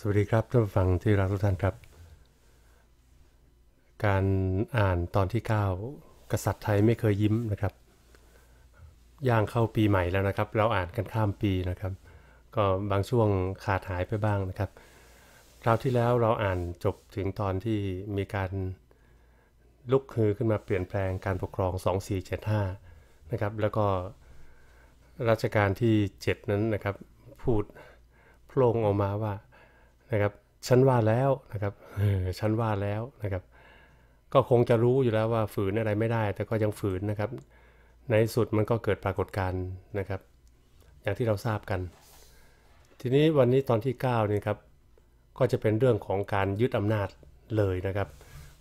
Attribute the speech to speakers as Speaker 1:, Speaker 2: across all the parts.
Speaker 1: สวัสดีครับท่านผู้ฟังที่รักทุกท่านครับ การอ่านตอนที่ 9 กษัตริย์ไทยไม่เคยยิ้มนะครับ ย่างเข้าปีใหม่แล้วนะครับ เราอ่านกันข้ามปีนะครับ ก็บางช่วงขาดหายไปบ้างนะครับคราวที่แล้วเราอ่านจบถึงตอนที่มีการลุกฮือขึ้นมาเปลี่ยนแปลงการปกครอง 2475นะครับแล้วก็ รัชกาลที่ 7 นั้นนะครับพูดโพลงออกมาว่านะครับฉันว่าแล้วนะครับฉันว่าแล้วนะครับ ก็คงจะรู้อยู่แล้วว่าฝืนอะไรไม่ได้ แต่ก็ยังฝืนนะครับ ในสุดมันก็เกิดปรากฏการณ์นะครับ อย่างที่เราทราบกัน ทีนี้วันนี้ตอนที่9นี่ครับก็จะเป็นเรื่องของการยึดอำนาจเลยนะครับ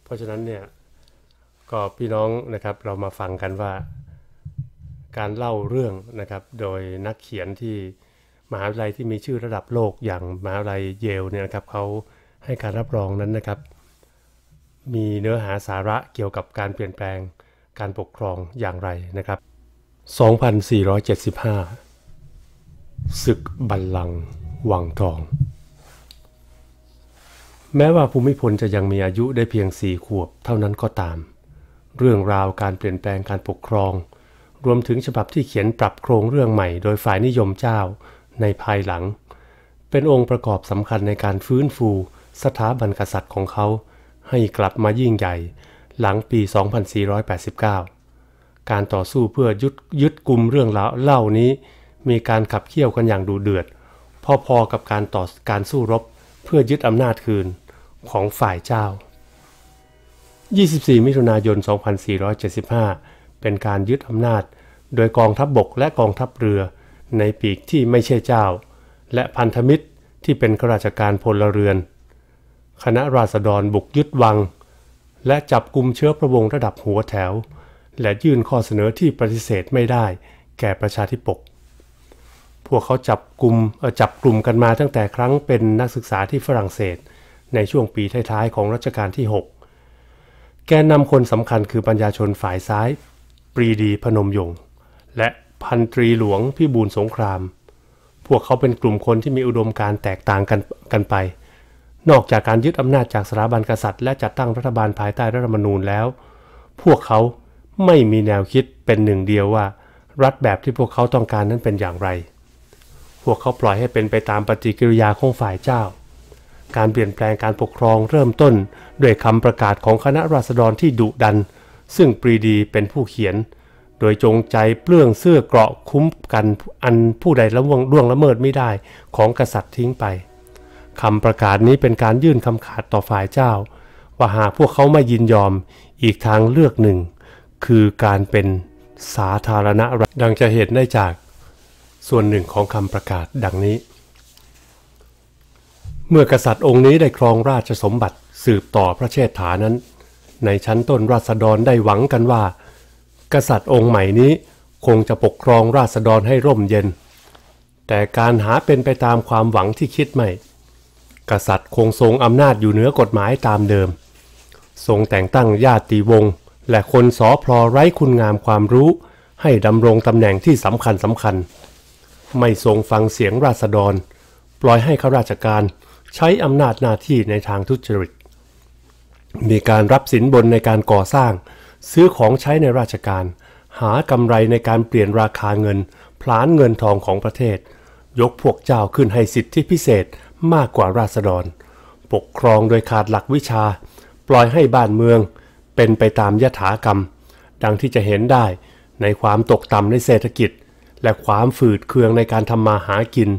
Speaker 1: เพราะฉะนั้นเนี่ยก็พี่น้องนะครับเรามาฟังกันว่า การเล่าเรื่องนะครับ โดยนักเขียนที่มหาวิทยาลัยที่มีชื่อระดับโลกอย่างมหาวิทยาลัยเยลเนี่ยนะครับเขาให้การรับรองนั้นนะครับมีเนื้อหาสาระเกี่ยวกับการเปลี่ยนแปลงการปกครองอย่างไรนะครับ2475ศึกบัลลังก์วังทอง แม้ว่าภูมิพลจะยังมีอายุได้เพียงสี่ขวบ เท่านั้นก็ตาม เรื่องราวการเปลี่ยนแปลงการปกครอง รวมถึงฉบับที่เขียนปรับโครงเรื่องใหม่โดยฝ่ายนิยมเจ้าในภายหลัง เป็นองค์ประกอบสำคัญในการฟื้นฟูสถาบันกษัตริย์ของเขา ให้กลับมายิ่งใหญ่หลังปี 2489 การต่อสู้เพื่อยึดยึดกลุ่มเรื่องเล่าลานี้ มีการขับเคี่ยวกันอย่างดุเดือด พอๆ กับการต่อการสู้รบเพื่อยึดอำนาจคืนของฝ่ายเจ้า 24 มิถุนายน 2475 เป็นการยึดอำนาจโดยกองทัพบบกและกองทัพเรือในปีกที่ไม่ใช่เจ้า และพันธมิตรที่เป็นข้าราชการพลเรือน คณะราษฎรบุกยึดวัง และจับกลุ่มเชื้อพระวงศ์ระดับหัวแถว และยื่นข้อเสนอที่ปฏิเสธไม่ได้แก่ประชาธิปก พวกเขาจับกลุ่มจับกลุ่มกันมาตั้งแต่ครั้งเป็นนักศึกษาที่ฝรั่งเศส ในช่วงปีท้ายๆของรัชกาลที่ 6 แกนนำคนสำคัญคือปัญญาชนฝ่ายซ้าย ปรีดีพนมยงค์และพันตรีหลวงพี่บูลสงคราม พวกเขาเป็นกลุ่มคนที่มีอุดมการแตกต่างกันกันไป นอกจากการยึดอำนาจจากสถาบันกษัตริย์และจัดตั้งรัฐบาลภายใต้รัฐธรรมนูญแล้ว พวกเขาไม่มีแนวคิดเป็นหนึ่งเดียวว่า รัฐแบบที่พวกเขาต้องการนั้นเป็นอย่างไร พวกเขาปล่อยให้เป็นไปตามปฏิกิริยาของฝ่ายเจ้า การเปลี่ยนแปลงการปกครองเริ่มต้นด้วยคำประกาศของคณะราษฎรที่ดุดัน ซึ่งปรีดีเป็นผู้เขียนโดยจงใจเปลื้องเสื้อเกราะคุ้มกัน อันผู้ใดละวงล่วงละเมิดไม่ได้ของกษัตริย์ทิ้งไปคำประกาศนี้เป็นการยื่นคำขาดต่อฝ่ายเจ้า ว่าหากพวกเขาไม่ยินยอมอีกทางเลือกหนึ่ง คือการเป็นสาธารณรัฐดังจะเห็นได้จาก ส่วนหนึ่งของคำประกาศดังนี้ เมื่อกษัตริย์องค์นี้ได้ครองราชสมบัติสืบต่อพระเชษฐานั้น ในชั้นต้นราษฎรได้หวังกันว่ากษัตริย์องค์ใหม่นี้คงจะปกครองราษฎรให้ร่มเย็น แต่การหาเป็นไปตามความหวังที่คิดไม่ กษัตริย์คงทรงอำนาจอยู่เหนือกฎหมายตามเดิม ทรงแต่งตั้งญาติวงศ์และคนสอพลอไร้คุณงามความรู้ ให้ดำรงตำแหน่งที่สำคัญสำคัญ ไม่ทรงฟังเสียงราษฎร ปล่อยให้ข้าราชการใช้อำนาจหน้าที่ในทางทุจริต มีการรับสินบนในการก่อสร้างซื้อของใช้ในราชการ หากำไรในการเปลี่ยนราคาเงิน พลานเงินทองของประเทศ ยกพวกเจ้าขึ้นให้สิทธิพิเศษมากกว่าราษฎร ปกครองโดยขาดหลักวิชา ปล่อยให้บ้านเมือง เป็นไปตามยถากรรม ดังที่จะเห็นได้ในความตกต่ำในเศรษฐกิจ และความฝืดเคืองในการทำมาหากิน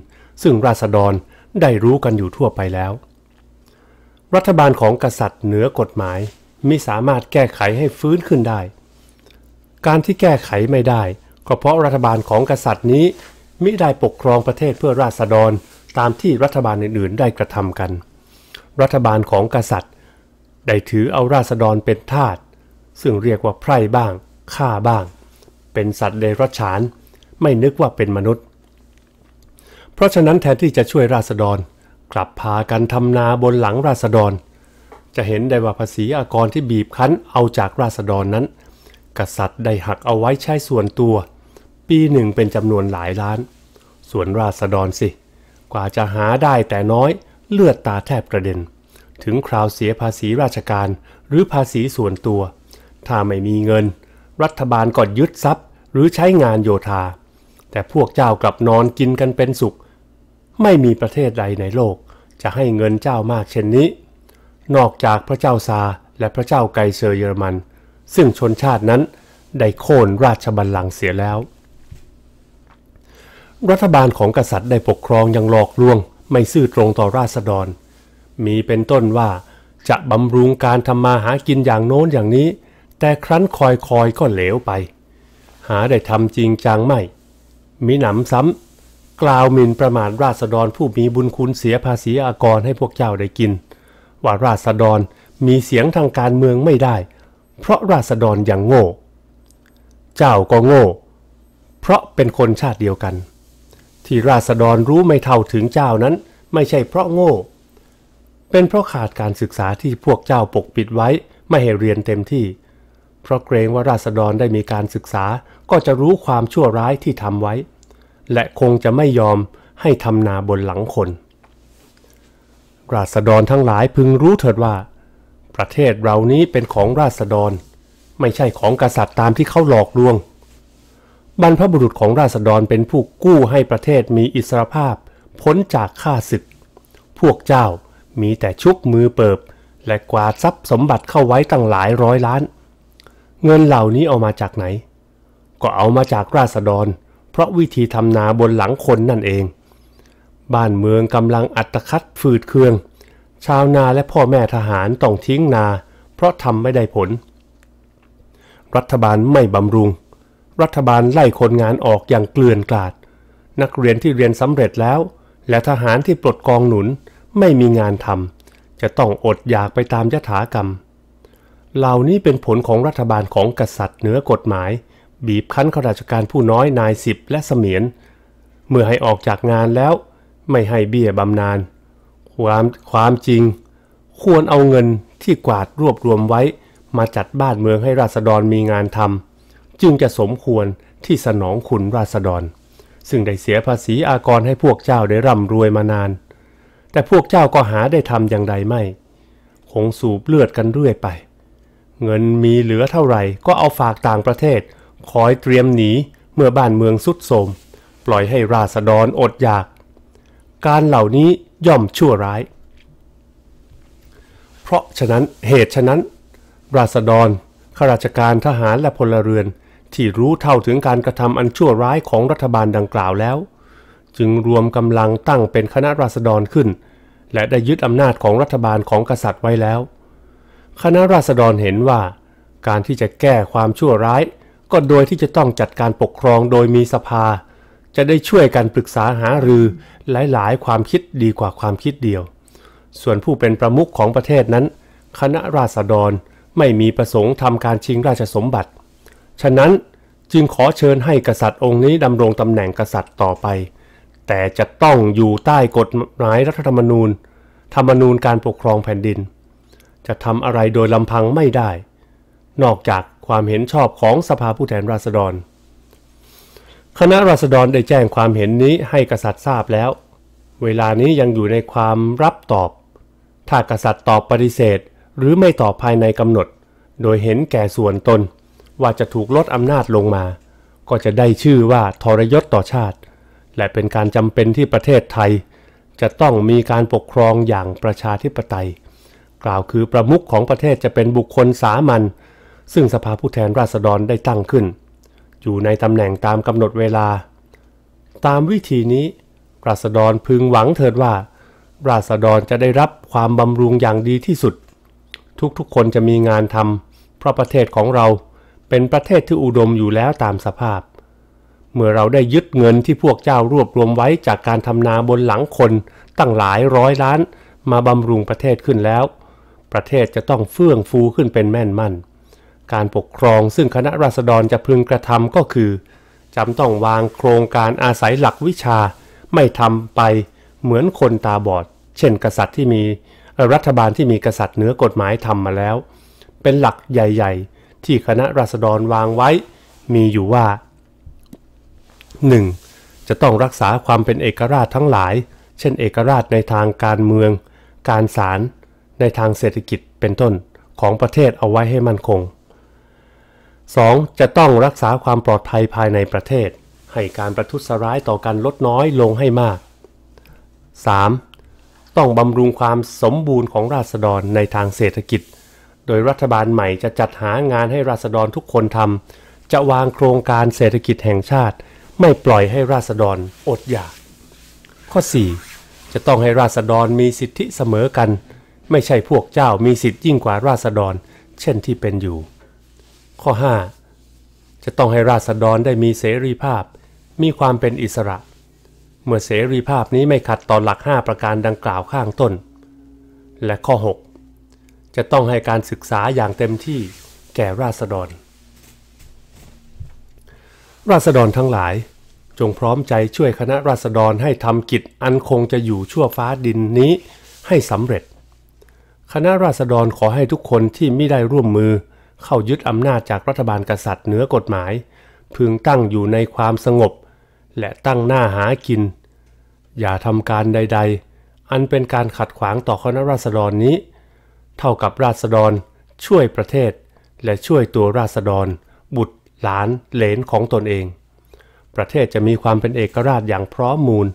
Speaker 1: ซึ่งราษฎรได้รู้กันอยู่ทั่วไปแล้ว รัฐบาลของกษัตริย์เหนือกฎหมายม่สามารถแก้ไขให้ฟื้นขึ้นได้ การที่แก้ไขไม่ได้ ก็เพราะรัฐบาลของกษัตริย์นี้ มิได้ปกครองประเทศเพื่อราษฎรตามที่รัฐบาลอื่น ๆ ได้กระทำกัน รัฐบาลของกษัตริย์ได้ถือเอาราษฎรเป็นทาสซึ่งเรียกว่าไพร่บ้างฆ่าบ้าง เป็นสัตว์เดรัจฉาน ไม่นึกว่าเป็นมนุษย์ เพราะฉะนั้นแทนที่จะช่วยราษฎร กลับพากันทำนาบนหลังราษฎรจะเห็นได้ว่าภาษีอากรที่บีบคั้นเอาจากราษฎรนั้น กษัตริย์ได้หักเอาไว้ใช้ส่วนตัว ปีหนึ่งเป็นจำนวนหลายล้าน ส่วนราษฎรสิ กว่าจะหาได้แต่น้อยเลือดตาแทบกระเด็น ถึงคราวเสียภาษีราชการหรือภาษีส่วนตัว ถ้าไม่มีเงิน รัฐบาลก็ยึดทรัพย์ หรือใช้งานโยธา แต่พวกเจ้ากลับนอนกินกันเป็นสุข ไม่มีประเทศใดในโลกจะให้เงินเจ้ามากเช่นนี้นอกจากพระเจ้าซาและพระเจ้าไกเซอร์เยอรมัน ซึ่งชนชาตินั้นได้โค่นราชบัลลังก์เสียแล้ว รัฐบาลของกษัตริย์ได้ปกครองอย่างหลอกลวงไม่ซื่อตรงต่อราษฎร มีเป็นต้นว่าจะบำรุงการทำมาหากินอย่างโน้นอย่างนี้ แต่ครั้นคอยคอยก็เหลวไป หาได้ทำจริงจังไม่ มีหนำซ้ำกล่าวหมิ่นประมาทราษฎรผู้มีบุญคุณเสียภาษีอากรให้พวกเจ้าได้กินว่าราษฎรมีเสียงทางการเมืองไม่ได้ เพราะราษฎรยังโง่ เจ้าก็โง่เพราะเป็นคนชาติเดียวกัน ที่ราษฎรรู้ไม่เท่าถึงเจ้านั้น ไม่ใช่เพราะโง่ เป็นเพราะขาดการศึกษาที่พวกเจ้าปกปิดไว้ไม่ให้เรียนเต็มที่ เพราะเกรงว่าราษฎรได้มีการศึกษาก็จะรู้ความชั่วร้ายที่ทำไว้ และคงจะไม่ยอมให้ทำนาบนหลังคนราษฎรทั้งหลายพึงรู้เถิดว่า ประเทศเรานี้เป็นของราษฎร ไม่ใช่ของกษัตริย์ตามที่เขาหลอกลวง บรรพบุรุษของราษฎรเป็นผู้กู้ให้ประเทศมีอิสรภาพพ้นจากข้าศึก พวกเจ้ามีแต่ชุกมือเปิบ และกวาดทรัพย์สมบัติเข้าไว้ตั้งหลายร้อยล้าน เงินเหล่านี้เอามาจากไหน ก็เอามาจากราษฎร เพราะวิธีทำนาบนหลังคนนั่นเองบ้านเมืองกำลังอัตคัดฝืดเคือง ชาวนาและพ่อแม่ทหารต้องทิ้งนา เพราะทำไม่ได้ผล รัฐบาลไม่บำรุง รัฐบาลไล่คนงานออกอย่างเกลื่อนกลาด นักเรียนที่เรียนสำเร็จแล้ว และทหารที่ปลดกองหนุนไม่มีงานทำจะต้องอดอยากไปตามยถากรรม เหล่านี้เป็นผลของรัฐบาลของกษัตริย์เหนือกฎหมาย บีบคั้นข้าราชการผู้น้อยนายสิบและเสมียน เมื่อให้ออกจากงานแล้วไม่ให้เบี้ยบำนาญความความจริง ควรเอาเงินที่กวาดรวบรวมไว้มาจัดบ้านเมืองให้ราษฎรมีงานทำจึงจะสมควรที่สนองคุณราษฎร ซึ่งได้เสียภาษีอากรให้พวกเจ้าได้ร่ำรวยมานาน แต่พวกเจ้าก็หาได้ทำอย่างใดไม่คงสูบเลือดกันเรื่อยไป เงินมีเหลือเท่าไหร่ก็เอาฝากต่างประเทศคอยเตรียมหนีเมื่อบ้านเมืองสุดโทมปล่อยให้ราษฎรอดอยากการเหล่านี้ย่อมชั่วร้าย เพราะฉะนั้นเหตุฉะนั้น ราษฎรข้าราชการทหารและพลเรือนที่รู้เท่าถึงการกระทำอันชั่วร้ายของรัฐบาลดังกล่าวแล้ว จึงรวมกำลังตั้งเป็นคณะราษฎรขึ้น และได้ยึดอำนาจของรัฐบาลของกษัตริย์ไว้แล้ว คณะราษฎรเห็นว่า การที่จะแก้ความชั่วร้าย ก็โดยที่จะต้องจัดการปกครองโดยมีสภาจะได้ช่วยกันปรึกษาหารือหลายๆ ความคิดดีกว่าความคิดเดียว ส่วนผู้เป็นประมุขของประเทศนั้น คณะราษฎรไม่มีประสงค์ทำการชิงราชสมบัติ ฉะนั้นจึงขอเชิญให้กษัตริย์องค์นี้ดำรงตำแหน่งกษัตริย์ต่อไป แต่จะต้องอยู่ใต้กฎหมายรัฐธรรมนูญ ธรรมนูญการปกครองแผ่นดิน จะทำอะไรโดยลำพังไม่ได้ นอกจากความเห็นชอบของสภาผู้แทนราษฎรคณะราษฎรได้แจ้งความเห็นนี้ให้กษัตริย์ทราบแล้ว เวลานี้ยังอยู่ในความรับตอบ ถ้ากษัตริย์ตอบปฏิเสธหรือไม่ตอบภายในกำหนด โดยเห็นแก่ส่วนตน ว่าจะถูกลดอำนาจลงมา ก็จะได้ชื่อว่าทรยศต่อชาติ และเป็นการจำเป็นที่ประเทศไทย จะต้องมีการปกครองอย่างประชาธิปไตย กล่าวคือประมุขของประเทศจะเป็นบุคคลสามัญ ซึ่งสภาผู้แทนราษฎรได้ตั้งขึ้นอยู่ในตำแหน่งตามกำหนดเวลา ตามวิธีนี้ ราษฎรพึงหวังเถิดว่า ราษฎรจะได้รับความบำรุงอย่างดีที่สุด ทุกๆคนจะมีงานทำเพราะประเทศของเราเป็นประเทศที่อุดมอยู่แล้วตามสภาพ เมื่อเราได้ยึดเงินที่พวกเจ้ารวบรวมไว้จากการทำนาบนหลังคนตั้งหลายร้อยล้านมาบำรุงประเทศขึ้นแล้ว ประเทศจะต้องเฟื่องฟูขึ้นเป็นแม่นมั่นการปกครองซึ่งคณะราษฎรจะพึงกระทำก็คือจำต้องวางโครงการอาศัยหลักวิชาไม่ทำไปเหมือนคนตาบอด เช่น กษัตริย์ที่มีรัฐบาลที่มีกษัตริย์เหนือกฎหมายทำมาแล้ว เป็นหลักใหญ่ๆ ที่คณะราษฎรวางไว้มีอยู่ว่า 1. จะต้องรักษาความเป็นเอกราชทั้งหลาย เช่นเอกราชในทางการเมือง การศาลในทางเศรษฐกิจ เป็นต้นของประเทศเอาไว้ให้มั่นคง 2. จะต้องรักษาความปลอดภัยภายในประเทศ ให้การประทุษร้ายต่อกันลดน้อยลงให้มาก 3. ต้องบำรุงความสมบูรณ์ของราษฎรในทางเศรษฐกิจ โดยรัฐบาลใหม่จะจัดหางานให้ราษฎรทุกคนทำ จะวางโครงการเศรษฐกิจแห่งชาติ ไม่ปล่อยให้ราษฎรอดอยาก ข้อ 4. จะต้องให้ราษฎรมีสิทธิเสมอกัน ไม่ใช่พวกเจ้ามีสิทธิยิ่งกว่าราษฎร เช่นที่เป็นอยู่ข้อ5 จะต้องให้ราษฎรได้มีเสรีภาพ มีความเป็นอิสระ เมื่อเสรีภาพนี้ไม่ขัดต่อหลัก 5 ประการดังกล่าวข้างต้น และข้อ 6 จะต้องให้การศึกษาอย่างเต็มที่แก่ราษฎร ราษฎรทั้งหลาย จงพร้อมใจช่วยคณะราษฎรให้ทำกิจอันคงจะอยู่ชั่วฟ้าดินนี้ให้สำเร็จ คณะราษฎรขอให้ทุกคนที่ไม่ได้ร่วมมือเข้ายึดอำนาจจากรัฐบาลกษัตริย์เหนือกฎหมาย พึงตั้งอยู่ในความสงบ และตั้งหน้าหากิน อย่าทำการใด ๆ อันเป็นการขัดขวางต่อคณะราษฎรนี้ เท่ากับราษฎรช่วยประเทศและช่วยตัวราษฎร บุตรหลาน เหลนของตนเอง ประเทศจะมีความเป็นเอกราชอย่างพร้อมมูล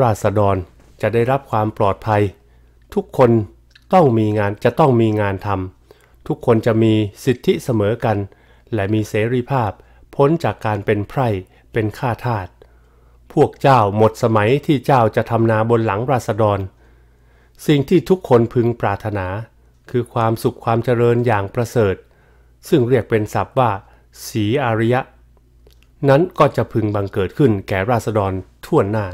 Speaker 1: ราษฎรจะได้รับความปลอดภัย ทุกคนต้องมีงานจะต้องมีงานทำทุกคนจะมีสิทธิเสมอกัน และมีเสรีภาพพ้นจากการเป็นไพร่เป็นข้าทาสพวกเจ้าหมดสมัยที่เจ้าจะทำนาบนหลังราษฎร สิ่งที่ทุกคนพึงปรารถนา คือความสุขความเจริญอย่างประเสริฐ ซึ่งเรียกเป็นศัพท์ว่า สีอาริยะ นั้นก็จะพึงบังเกิดขึ้นแก่ราษฎรทั่วหน้า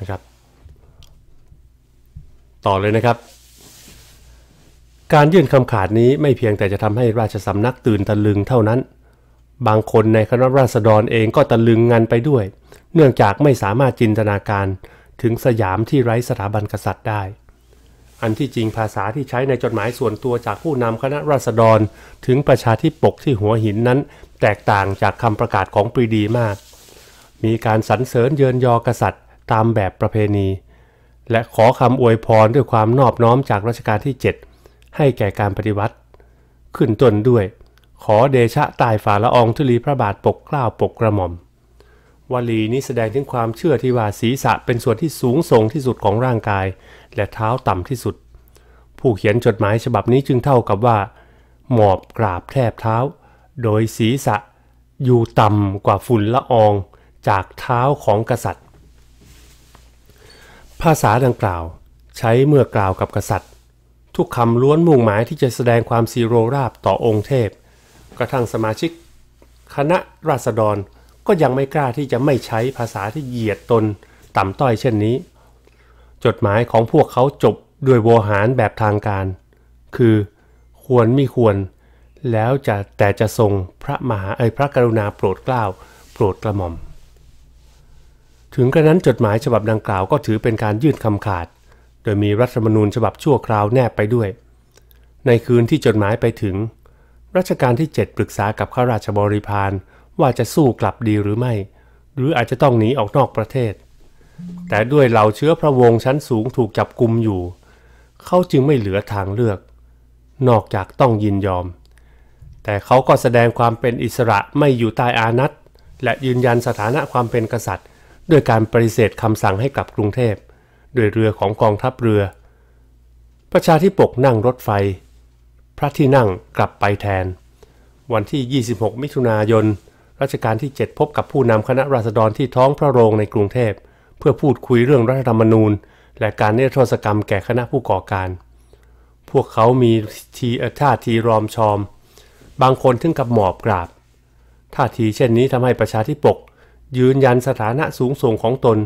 Speaker 1: นะครับ ต่อเลยนะครับการยื่นคำขาดนี้ไม่เพียงแต่จะทำให้ราชสำนักตื่นตะลึงเท่านั้น บางคนในคณะราษฎรเองก็ตะลึงงันไปด้วย เนื่องจากไม่สามารถจินตนาการถึงสยามที่ไร้สถาบันกษัตริย์ได้ อันที่จริงภาษาที่ใช้ในจดหมายส่วนตัวจากผู้นำคณะราษฎรถึงประชาธิปกที่หัวหินนั้นแตกต่างจากคำประกาศของปรีดีมาก มีการสรรเสริญเยินยอกษัตริย์ ตามแบบประเพณี และขอคำอวยพรด้วยความนอบน้อมจากรัชกาลที่7ให้แก่การปฏิวัติขึ้นต้นด้วย ขอเดชะตายฝ่าละองธุลีพระบาทปกเกล้าปกกระหม่อมวลีนี้แสดงถึงความเชื่อที่ว่าศีรษะเป็นส่วนที่สูงส่งที่สุดของร่างกาย และเท้าต่ำที่สุด ผู้เขียนจดหมายฉบับนี้จึงเท่ากับว่า หมอบกราบแทบเท้า โดยศีรษะอยู่ต่ำกว่าฝุ่นละอองจากเท้าของกษัตริย์ ภาษาดังกล่าวใช้เมื่อกล่าวกับกษัตริย์ทุกคำล้วนมุ่งหมายที่จะแสดงความซีโรราบต่อองค์เทพ กระทั่งสมาชิก คณะราษฎรก็ยังไม่กล้าที่จะไม่ใช้ภาษาที่เหยียดตนต่ำต้อยเช่นนี้ จดหมายของพวกเขาจบด้วยโวหารแบบทางการ คือ ควรมีควร แล้วจะแต่จะทรงพระมหาเอยพระกรุณาโปรดเกล้าโปรดกระหม่อม ถึงกระนั้นจดหมายฉบับดังกล่าวก็ถือเป็นการยื่นคำขาดโดยมีรัฐธรรมนูญฉบับชั่วคราวแนบไปด้วย ในคืนที่จดหมายไปถึง รัชกาลที่ 7 ปรึกษากับข้าราชบริพารว่าจะสู้กลับดีหรือไม่ หรืออาจจะต้องหนีออกนอกประเทศ แต่ด้วยเหล่าเชื้อพระวงศ์ชั้นสูงถูกจับกลุมอยู่ เขาจึงไม่เหลือทางเลือก นอกจากต้องยินยอม แต่เขาก็แสดงความเป็นอิสระไม่อยู่ใต้อานัตและยืนยันสถานะความเป็นกษัตริย์ ด้วยการปฏิเสธคำสั่งให้กลับกรุงเทพด้วยเรือของกองทัพเรือ ประชาธิปกนั่งรถไฟ พระที่นั่งกลับไปแทน วันที่ 26 มิถุนายน รัชกาลที่ 7 พบกับผู้นำคณะราษฎรที่ท้องพระโรงในกรุงเทพ เพื่อพูดคุยเรื่องรัฐธรรมนูญ และการเนรโทศกรรมแก่คณะผู้ก่อการ พวกเขามีทีท่าทีรอมชอม บางคนถึงกับหมอบกราบ ท่าทีเช่นนี้ทำให้ประชาธิปกยืนยันสถานะสูงส่งของตน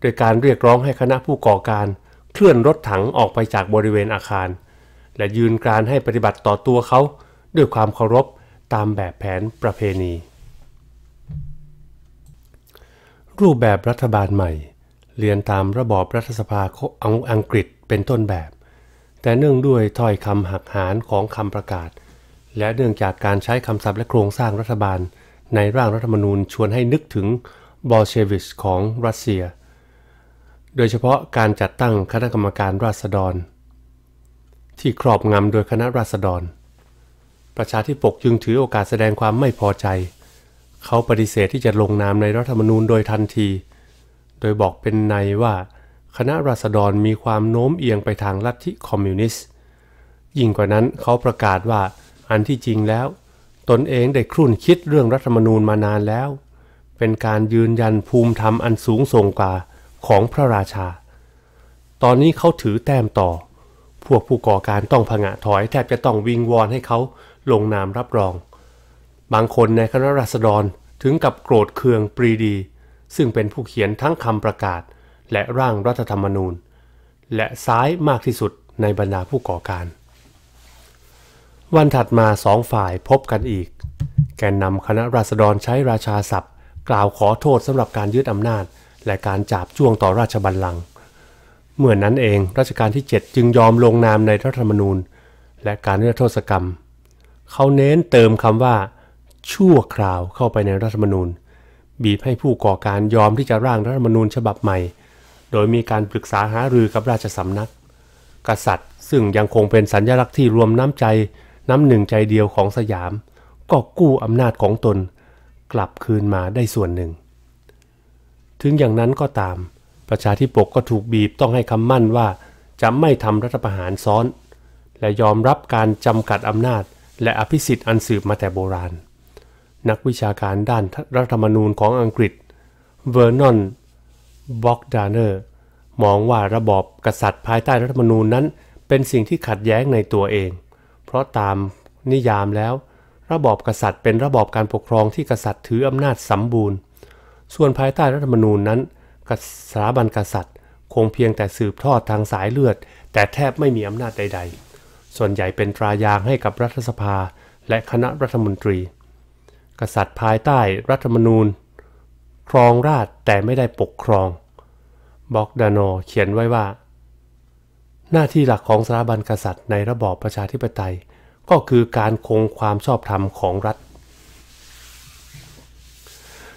Speaker 1: โดยการเรียกร้องให้คณะผู้ก่อการเคลื่อนรถถังออกไปจากบริเวณอาคาร และยืนการให้ปฏิบัติต่อตัวเขาด้วยความเคารพตามแบบแผนประเพณี รูปแบบรัฐบาลใหม่เรียนตามระบอบรัฐสภาอังกฤษเป็นต้นแบบ แต่เนื่องด้วยถ้อยคำหักหานของคำประกาศ และเนื่องจากการใช้คำศัพท์และโครงสร้างรัฐบาลในร่างรัฐธรรมนูญชวนให้นึกถึงบอลเชวิชของรัสเซียโดยเฉพาะการจัดตั้งคณะกรรมการราษฎร ที่ครอบงำโดยคณะราษฎร ประชาธิปกจึงถือโอกาสแสดงความไม่พอใจ เขาปฏิเสธที่จะลงนามในรัฐธรรมนูญโดยทันที โดยบอกเป็นในว่าคณะราษฎรมีความโน้มเอียงไปทางลัทธิคอมมิวนิสต์ยิ่งกว่านั้นเขาประกาศว่าอันที่จริงแล้ว ตนเองได้ครุ่นคิดเรื่องรัฐธรรมนูญมานานแล้ว เป็นการยืนยันภูมิธรรมอันสูงส่งกว่าของพระราชา ตอนนี้เขาถือแต้มต่อ พวกผู้ก่อการต้องผงะถอยแทบจะต้องวิงวอนให้เขาลงนามรับรอง บางคนในคณะราษฎรถึงกับโกรธเคืองปรีดี ซึ่งเป็นผู้เขียนทั้งคำประกาศ และร่างรัฐธรรมนูญ และซ้ายมากที่สุดในบรรดาผู้ก่อการ วันถัดมาสองฝ่ายพบกันอีก แกนนำคณะราษฎรใช้ราชาศัพท์ กล่าวขอโทษสำหรับการยึดอำนาจและการจาบจ้วงต่อราชบัลลังก์ เมื่อนนั้นเองรัชกาลที่ 7 จึงยอมลงนามในรัฐธรรมนูญ และการนิรโทษกรรม เขาเน้นเติมคำว่า ชั่วคราวเข้าไปในรัฐธรรมนูญ บีบให้ผู้ก่อการยอมที่จะร่างรัฐธรรมนูญฉบับใหม่ โดยมีการปรึกษาหารือกับราชสำนัก กษัตริย์ซึ่งยังคงเป็นสัญลักษณ์ที่รวมน้ำใจน้ำหนึ่งใจเดียวของสยามก็กู้อำนาจของตน กลับคืนมาได้ส่วนหนึ่งถึงอย่างนั้นก็ตาม ประชาธิปกก็ถูกบีบต้องให้คำมั่นว่า จะไม่ทำรัฐประหารซ้อน และยอมรับการจำกัดอำนาจและอภิสิทธิ์อันสืบมาแต่โบราณ นักวิชาการด้านรัฐธรรมนูญของอังกฤษ เวอร์นอน บ็อกดานเนอร์ มองว่าระบอบกษัตริย์ภายใต้รัฐธรรมนูญนั้น เป็นสิ่งที่ขัดแย้งในตัวเอง เพราะตามนิยามแล้ว ระบอบกษัตริย์ เป็นระบอบการปกครองที่กษัตริย์ถืออำนาจสมบูรณ์ส่วนภายใต้รัฐธรรมนูญนั้นกสตรบั์กษัตริย์ คงเพียงแต่สืบทอดทางสายเลือด แต่แทบไม่มีอำนาจใดๆ ส่วนใหญ่เป็นตรายางให้กับรัฐสภา และคณะรัฐมนตรี กษัตริย์ภายใต้รัฐธรรมนูญครองราชแต่ไม่ได้ปกครอง บอกดานอเขียนไว้ว่า หน้าที่หลักของสถาบันกษัตริย์ ในระบอบประชาธิปไตย ก็คือการคงความชอบธรรมของรัฐ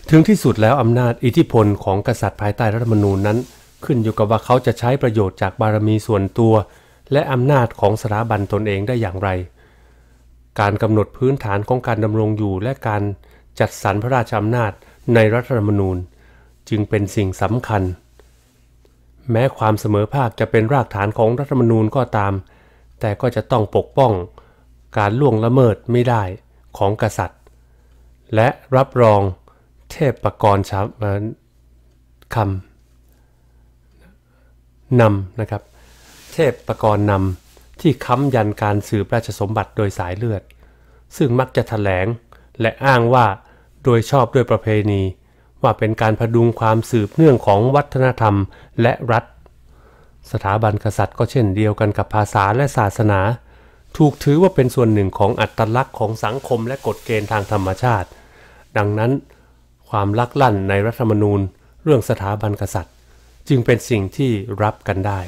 Speaker 1: ถึงที่สุดแล้วอำนาจอิทธิพล ของกษัตริย์ภายใต้รัฐธรรมนูญนั้น ขึ้นอยู่กับว่าเขาจะใช้ประโยชน์จากบารมีส่วนตัว และอำนาจของสถาบันตนเองได้อย่างไร การกำหนดพื้นฐานของการดำรงอยู่ และการจัดสรรพระราชอำนาจในรัฐธรรมนูญ จึงเป็นสิ่งสำคัญ แม้ความเสมอภาคจะเป็นรากฐานของรัฐธรรมนูญก็ตาม แต่ก็จะต้องปกป้อง การล่วงละเมิดไม่ได้ของกษัตริย์ และรับรองเทพประกรณ์ชาคำนำนะครับเทพประกรณ์นำที่ค้ำยันการสืบราชสมบัติโดยสายเลือด ซึ่งมักจะถแถลง และอ้างว่าโดยชอบด้วยประเพณี ว่าเป็นการพดุงความสืบเนื่องของวัฒนธรรมและรัฐ สถาบันกษัตริย์ก็เช่นเดียวกันกับภาษาและศาสนา ถูกถือว่าเป็นส่วนหนึ่งของอัตลักษณ์ของสังคมและกฎเกณฑ์ทางธรรมชาติ ดังนั้นความลักลั่นในรัฐธรรมนูญเรื่องสถาบันกษัตริย์ จึงเป็นสิ่งที่รับกันได้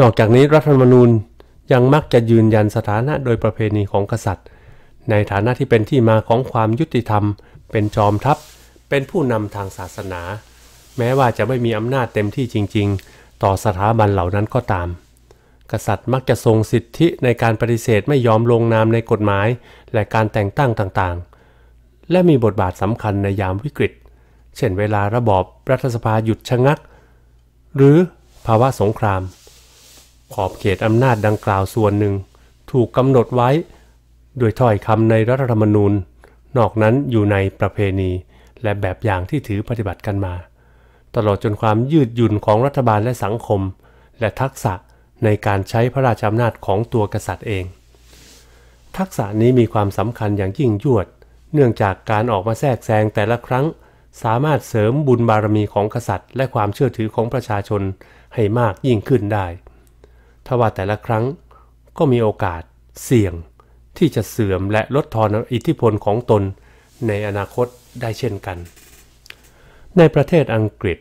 Speaker 1: นอกจากนี้รัฐธรรมนูญยังมักจะยืนยันสถานะโดยประเพณีของกษัตริย์ ในฐานะที่เป็นที่มาของความยุติธรรม เป็นจอมทัพ เป็นผู้นำทางศาสนา แม้ว่าจะไม่มีอำนาจเต็มที่จริง ๆ ต่อสถาบันเหล่านั้นก็ตาม กษัตริย์มักจะทรงสิทธิในการปฏิเสธไม่ยอมลงนามในกฎหมาย และการแต่งตั้งต่างๆและมีบทบาทสำคัญในยามวิกฤต เช่นเวลาระบอบรัฐสภาหยุดชะงัก หรือภาวะสงคราม ขอบเขตอำนาจดังกล่าวส่วนหนึ่ง ถูกกำหนดไว้ โดยถ้อยคำในรัฐธรรมนูญ นอกนั้นอยู่ในประเพณีและแบบอย่างที่ถือปฏิบัติกันมา ตลอดจนความยืดหยุ่นของรัฐบาลและสังคม และทักษะในการใช้พระราชอำนาจของตัวกษัตริย์เอง ทักษะนี้มีความสำคัญอย่างยิ่งยวดเนื่องจากการออกมาแทรกแซงแต่ละครั้งสามารถเสริมบุญบารมีของกษัตริย์ และความเชื่อถือของประชาชนให้มากยิ่งขึ้นได้ ทว่าแต่ละครั้งก็มีโอกาสเสี่ยง ที่จะเสื่อมและลดทอนอิทธิพลของตน ในอนาคตได้เช่นกัน ในประเทศอังกฤษ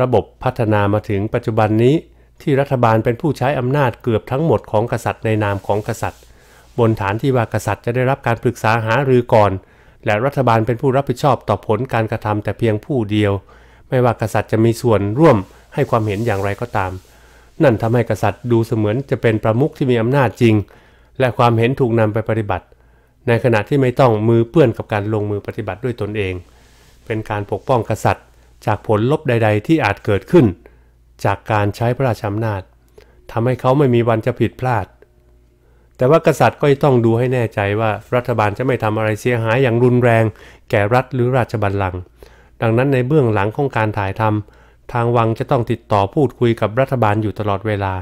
Speaker 1: ระบบพัฒนามาถึงปัจจุบันนี้ที่รัฐบาลเป็นผู้ใช้อำนาจเกือบทั้งหมดของกษัตริย์ในนามของกษัตริย์บนฐานที่ว่ากษัตริย์จะได้รับการปรึกษาหารือก่อน และรัฐบาลเป็นผู้รับผิดชอบต่อผลการกระทำแต่เพียงผู้เดียว ไม่ว่ากษัตริย์จะมีส่วนร่วมให้ความเห็นอย่างไรก็ตาม นั่นทำให้กษัตริย์ดูเสมือนจะเป็นประมุขที่มีอำนาจจริง และความเห็นถูกนำไปปฏิบัติ ในขณะที่ไม่ต้องมือเปื้อนกับการลงมือปฏิบัติด้วยตนเอง เป็นการปกป้องกษัตริย์ จากผลลบใด ๆ ที่อาจเกิดขึ้น จากการใช้พระราชอำนาจทำให้เขาไม่มีวันจะผิดพลาดแต่ว่ากษัตริย์ก็ต้องดูให้แน่ใจว่ารัฐบาลจะไม่ทำอะไรเสียหายอย่างรุนแรงแก่รัฐหรือราชบัลลังก์ดังนั้นในเบื้องหลังของการถ่ายทำ ทางวังจะต้องติดต่อพูดคุยกับรัฐบาลอยู่ตลอดเวลา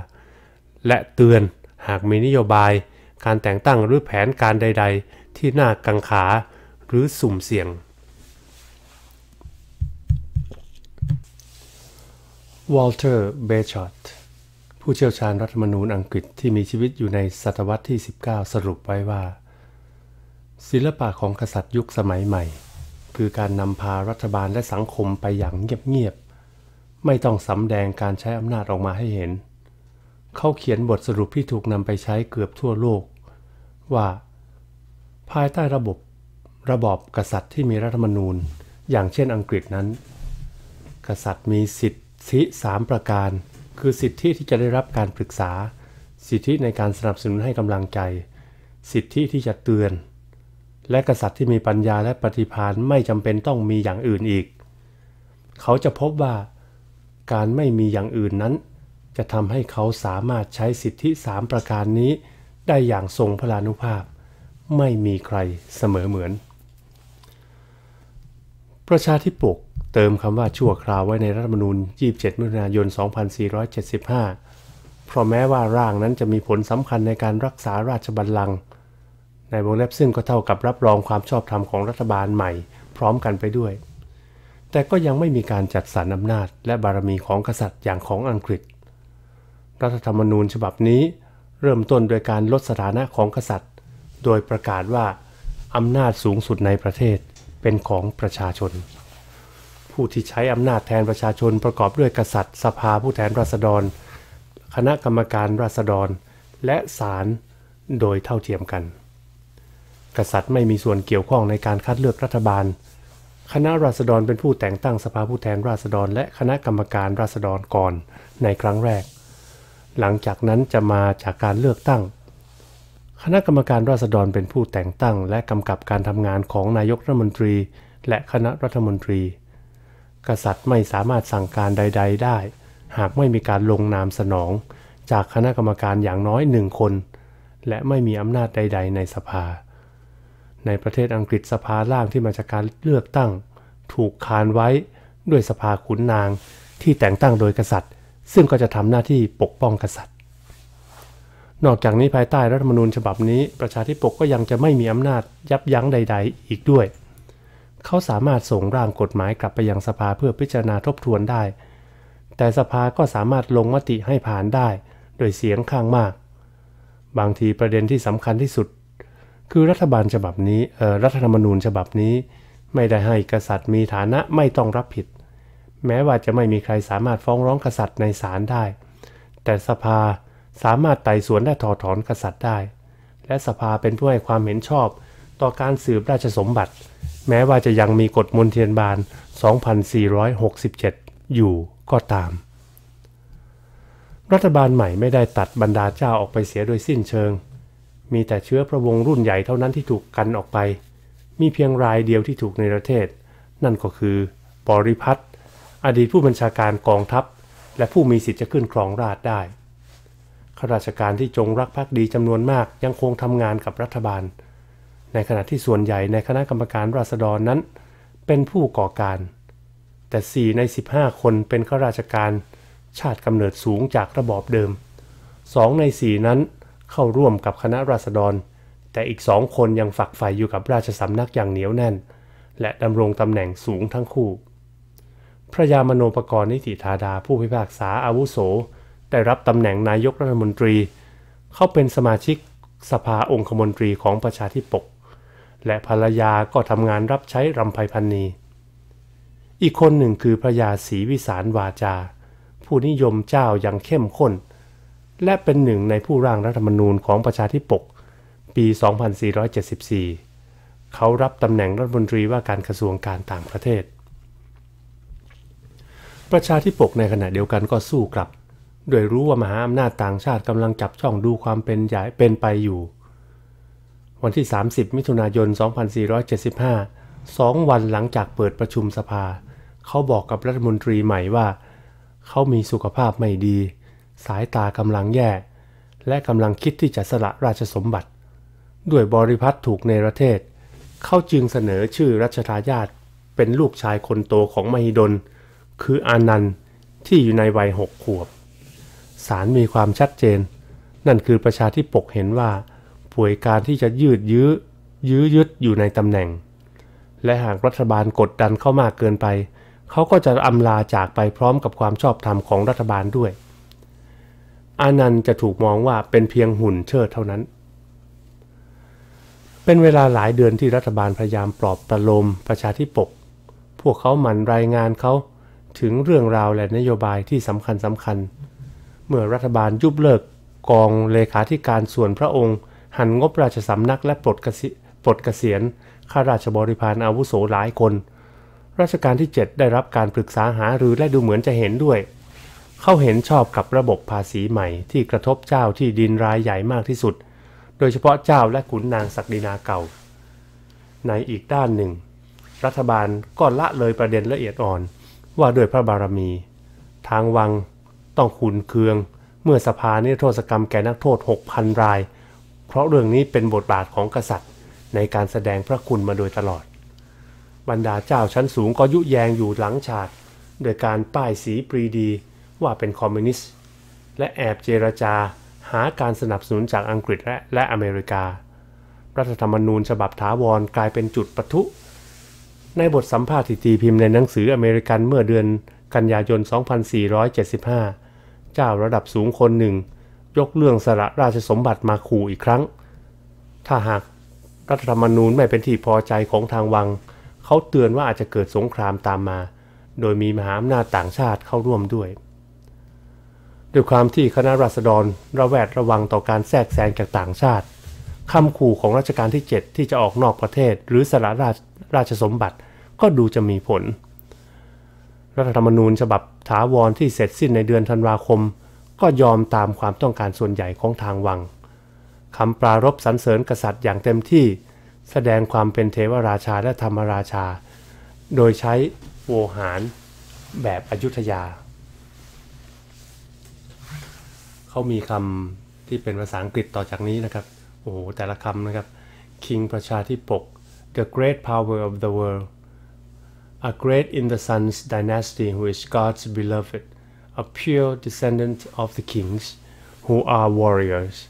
Speaker 1: และเตือนหากมีนโยบาย การแต่งตั้งหรือแผนการใดๆ ที่น่ากังขาหรือสุ่มเสี่ยงวอลเตอร์เบชอตผู้เชี่ยวชาญรัฐธรรมนูญอังกฤษที่มีชีวิตอยู่ในศตวรรษที่ 19 สรุปไว้ว่า ศิลปะของกษัตริย์ยุคสมัยใหม่ คือการนำพารัฐบาลและสังคมไปอย่างเงียบ ๆ ไม่ต้องสำแดงการใช้อำนาจออกมาให้เห็น เขาเขียนบทสรุปที่ถูกนำไปใช้เกือบทั่วโลก ว่า ภายใต้ระบบระบอบกษัตริย์ที่มีรัฐธรรมนูญ อย่างเช่นอังกฤษนั้น กษัตริย์มีสิทธิสามประการคือสิทธิที่จะได้รับการปรึกษาสิทธิในการสนับสนุนให้กำลังใจ สิทธิที่จะเตือน และกษัตริย์ที่มีปัญญาและปฏิพานไม่จำเป็นต้องมีอย่างอื่นอีก เขาจะพบว่า การไม่มีอย่างอื่นนั้น จะทำให้เขาสามารถใช้สิทธิสามประการนี้ ได้อย่างทรงพลานุภาพ ไม่มีใครเสมอเหมือน ประชาธิปกเติมคำว่าชั่วคราวไว้ในรัฐธรรมนูญ 27มิถุนายน2475 เพราะแม้ว่าร่างนั้นจะมีผลสำคัญในการรักษาราชบัลลังก์ในวงเล็บซึ่งก็เท่ากับรับรองความชอบธรรมของรัฐบาลใหม่พร้อมกันไปด้วย แต่ก็ยังไม่มีการจัดสรรอำนาจและบารมีของกษัตริย์อย่างของอังกฤษ รัฐธรรมนูญฉบับนี้เริ่มต้นโดยการลดสถานะของกษัตริย์ โดยประกาศว่าอำนาจสูงสุดในประเทศเป็นของประชาชนผู้ที่ใช้อำนาจแทนประชาชนประกอบด้วยกษัตริย์ สภาผู้แทนราษฎร คณะกรรมการราษฎรและศาล โดยเท่าเทียมกัน กษัตริย์ไม่มีส่วนเกี่ยวข้องในการคัดเลือกรัฐบาล คณะราษฎรเป็นผู้แต่งตั้งสภาผู้แทนราษฎร และคณะกรรมการราษฎรก่อนในครั้งแรก หลังจากนั้นจะมาจากการเลือกตั้ง คณะกรรมการราษฎรเป็นผู้แต่งตั้งและกำกับการทำงานของนายกรัฐมนตรี และคณะรัฐมนตรีกษัตริย์ไม่สามารถสั่งการใด ๆ ได้ หากไม่มีการลงนามสนอง จากคณะกรรมการอย่างน้อยหนึ่งคน และไม่มีอำนาจใด ๆในสภา ในประเทศอังกฤษสภาล่างที่มาจากการเลือกตั้ง ถูกคานไว้ด้วยสภาขุนนางที่แต่งตั้งโดยกษัตริย์ ซึ่งก็จะทำหน้าที่ปกป้องกษัตริย์ นอกจากนี้ภายใต้รัฐธรรมนูญฉบับนี้ ประชาธิปกก็ยังจะไม่มีอำนาจยับยั้งใด ๆ อีกด้วยเขาสามารถส่งร่างกฎหมายกลับไปยังสภาเพื่อพิจารณาทบทวนได้ แต่สภาก็สามารถลงมติให้ผ่านได้โดยเสียงข้างมาก บางทีประเด็นที่สำคัญที่สุด คือรัฐบาลฉบับนี้รัฐธรรมนูญฉบับนี้ ไม่ได้ให้กษัตริย์มีฐานะไม่ต้องรับผิด แม้ว่าจะไม่มีใครสามารถฟ้องร้องกษัตริย์ในศาลได้ แต่สภาสามารถไต่สวนและถอดถอนกษัตริย์ได้ และสภาเป็นผู้ให้ความเห็นชอบ ต่อการสืบราชสมบัติแม้ว่าจะยังมีกฎมนเทียนบาน2467 อยู่ก็ตาม รัฐบาลใหม่ไม่ได้ตัดบรรดาเจ้าออกไปเสียโดยสิ้นเชิง มีแต่เชื้อพระวงศ์รุ่นใหญ่เท่านั้นที่ถูกกันออกไป มีเพียงรายเดียวที่ถูกในประเทศ นั่นก็คือ ปริพัฒน์ อดีตผู้บัญชาการกองทัพ และผู้มีสิทธิ์จะขึ้นครองราชได้ ข้าราชการที่จงรักภักดีจำนวนมากยังคงทำงานกับรัฐบาลในขณะที่ส่วนใหญ่ในคณะกรรมการราษฎรนั้น เป็นผู้ก่อการ แต่ 4 ใน 15 คนเป็นข้าราชการชาติกำเนิดสูงจากระบอบเดิม 2 ใน 4 นั้นเข้าร่วมกับคณะราษฎร แต่อีกสองคนยังฝักใฝ่อยู่กับราชสำนักอย่างเหนียวแน่น และดำรงตำแหน่งสูงทั้งคู่ พระยามโนปกรณ์นิติธาดาผู้พิพากษาอาวุโสได้รับตำแหน่งนายกรัฐมนตรี เข้าเป็นสมาชิกสภาองคมนตรีของประชาธิปกและภรรยาก็ทำงานรับใช้รำไพพันนี อีกคนหนึ่งคือพระยาศรีวิสารวาจา ผู้นิยมเจ้าอย่างเข้มข้น และเป็นหนึ่งในผู้ร่างรัฐธรรมนูญของประชาธิปก ปี 2474 เขารับตำแหน่งรัฐมนตรีว่าการกระทรวงการต่างประเทศ ประชาธิปกในขณะเดียวกันก็สู้กลับ โดยรู้ว่ามหาอำนาจต่างชาติกำลังจับช่องดูความเป็นใหญ่เป็นไปอยู่วันที่ 30 มิถุนายน 2475 สองวันหลังจากเปิดประชุมสภา เขาบอกกับรัฐมนตรีใหม่ว่า เขามีสุขภาพไม่ดี สายตากำลังแย่ และกำลังคิดที่จะสละราชสมบัติ ด้วยบริพัตรถูกในประเทศ เขาจึงเสนอชื่อรัชทายาทเป็นลูกชายคนโตของมหิดล คืออานันต์ที่อยู่ในวัยหกขวบ สารมีความชัดเจน นั่นคือประชาธิปกเห็นว่าป่วยการที่จะยืดยื้อยื้อยึดอยู่ในตำแหน่ง และหากรัฐบาลกดดันเข้ามากเกินไป เขาก็จะอำลาจากไปพร้อมกับความชอบธรรมของรัฐบาลด้วย อานันต์จะถูกมองว่าเป็นเพียงหุ่นเชิดเท่านั้น เป็นเวลาหลายเดือนที่รัฐบาลพยายามปลอบประโลมประชาธิปกพวกเขาหมั่นรายงานเขาถึงเรื่องราวและนโยบายที่สำคัญสำคัญ เมื่อรัฐบาลยุบเลิกกองเลขาธิการส่วนพระองค์หันงบราชสำนักและปลดปลดเกษียณข้าราชบริพารอาวุโสหลายคน ราชการที่ 7 ได้รับการปรึกษาหารือและดูเหมือนจะเห็นด้วย เขาเห็นชอบกับระบบภาษีใหม่ที่กระทบเจ้าที่ดินรายใหญ่มากที่สุด โดยเฉพาะเจ้าและขุนนางศักดินาเก่า ในอีกด้านหนึ่ง รัฐบาลก็ละเลยประเด็นละเอียดอ่อนว่าด้วยพระบารมี ทางวังต้องขุนเคืองเมื่อสภานิโทษกรรมแก่นักโทษ6,000รายเพราะเรื่องนี้เป็นบทบาทของกษัตริย์ในการแสดงพระคุณมาโดยตลอด บรรดาเจ้าชั้นสูงก็ยุแยงอยู่หลังฉากโดยการป้ายสีปรีดีว่าเป็นคอมมิวนิสต์ และแอบเจรจาหาการสนับสนุนจากอังกฤษและและอเมริกา รัฐธรรมนูญฉบับถาวรกลายเป็นจุดปะทุ ในบทสัมภาษณ์ที่ตีพิมพ์ในหนังสืออเมริกันเมื่อเดือนกันยายน 2475 เจ้าระดับสูงคนหนึ่งยกเรื่องสละราชสมบัติมาขู่อีกครั้ง ถ้าหากรัฐธรรมนูญไม่เป็นที่พอใจของทางวัง เขาเตือนว่าอาจจะเกิดสงครามตามมา โดยมีมหาอำนาจต่างชาติเข้าร่วมด้วย ด้วยความที่คณะราษฎรระแวดระวังต่อการแทรกแซงจากต่างชาติคำขู่ของรัชกาลที่ 7 ที่จะออกนอกประเทศหรือสละราชราชสมบัติก็ดูจะมีผล รัฐธรรมนูญฉบับถาวรที่เสร็จสิ้นในเดือนธันวาคมก็ยอมตามความต้องการส่วนใหญ่ของทางวัง คำปรารบสรรเสริญกษัตริย์อย่างเต็มที่ แสดงความเป็นเทวราชาและธรรมราชา โดยใช้โวหารแบบอยุธยา เขามีคำที่เป็นภาษาอังกฤษต่อจากนี้นะครับ โอ้โห แต่ละคำนะครับ King ประชาธิปก The great power of the world A great in the sun's dynasty who is God's beloved a pure descendant of the kings, who are warriors,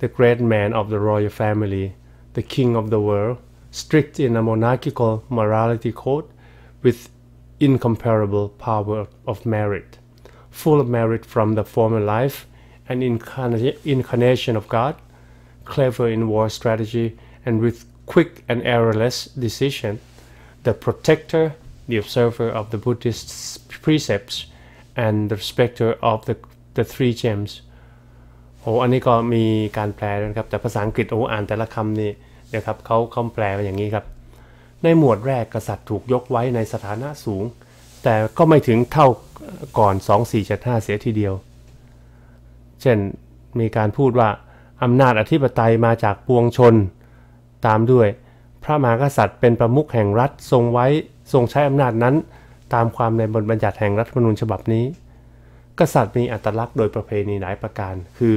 Speaker 1: the great men of the royal family, the king of the world, strict in a monarchical morality code, with incomparable power of merit, full of merit from the former life and incarnation of God, clever in war strategy and with quick and errorless decision, the protector, the observer of the Buddhist precepts, and the specter of the the three gems โอ้อันนี้ก็มีการแปลนะครับ แต่ภาษาอังกฤษโอ้อ่านแต่ละคำนี่นะครับเขาเขาแปลมาอย่างนี้ครับ ในหมวดแรกกษัตริย์ถูกยกไว้ในสถานะสูง แต่ก็ไม่ถึงเท่าก่อน 2475เสียทีเดียว เช่นมีการพูดว่าอำนาจอธิปไตยมาจากปวงชน ตามด้วย พระมหากษัตริย์เป็นประมุขแห่งรัฐทรงไว้ทรงใช้อำนาจนั้นตามความในบทบัญญัติแห่งรัฐธรรมนูญฉบับนี้ กษัตริย์มีอัตลักษณ์โดยประเพณีหลายประการคือ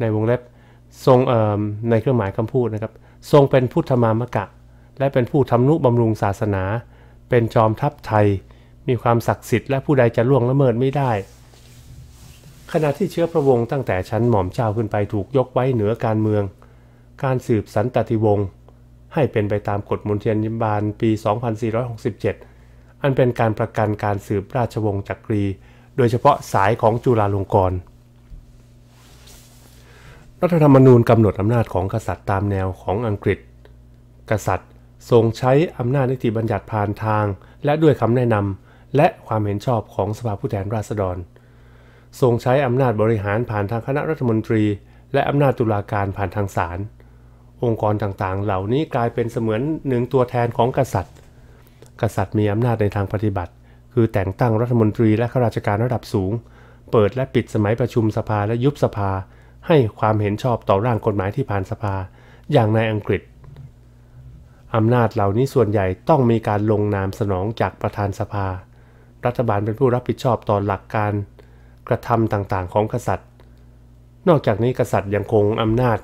Speaker 1: ในวงเล็บทรงในเครื่องหมายคำพูดนะครับ ทรงเป็นพุทธมามกะ และเป็นผู้ทำนุบำรุงศาสนา เป็นจอมทัพไทย มีความศักดิ์สิทธิ์และผู้ใดจะล่วงละเมิดไม่ได้ ขณะที่เชื้อพระวงศ์ตั้งแต่ชั้นหม่อมเจ้าขึ้นไปถูกยกไว้เหนือการเมือง การสืบสันตติวงศ์ให้เป็นไปตามกฎมนเทียนยิมบาลปี 2467อันเป็นการประกันการสืบราชวงศ์จักรี โดยเฉพาะสายของจุฬาลงกรณ์รัฐธรรมนูญกำหนดอำนาจของกษัตริย์ตามแนวของอังกฤษ กษัตริย์ทรงใช้อำนาจนิติบัญญัติผ่านทาง และด้วยคำแนะนำ และความเห็นชอบของสภาผู้แทนราษฎรทรงใช้อำนาจบริหารผ่านทางคณะรัฐมนตรีและอำนาจตุลาการผ่านทางศาลองค์กรต่างๆ เหล่านี้กลายเป็นเสมือนหนึ่งตัวแทนของกษัตริย์กษัตริย์มีอำนาจในทางปฏิบัติ คือแต่งตั้งรัฐมนตรีและข้าราชการระดับสูง เปิดและปิดสมัยประชุมสภาและยุบสภา ให้ความเห็นชอบต่อร่างกฎหมายที่ผ่านสภา อย่างในอังกฤษ อำนาจเหล่านี้ส่วนใหญ่ต้องมีการลงนามสนองจากประธานสภา รัฐบาลเป็นผู้รับผิดชอบต่อหลักการกระทำต่างๆของกษัตริย์ นอกจากนี้กษัตริย์ยังคงอำนาจ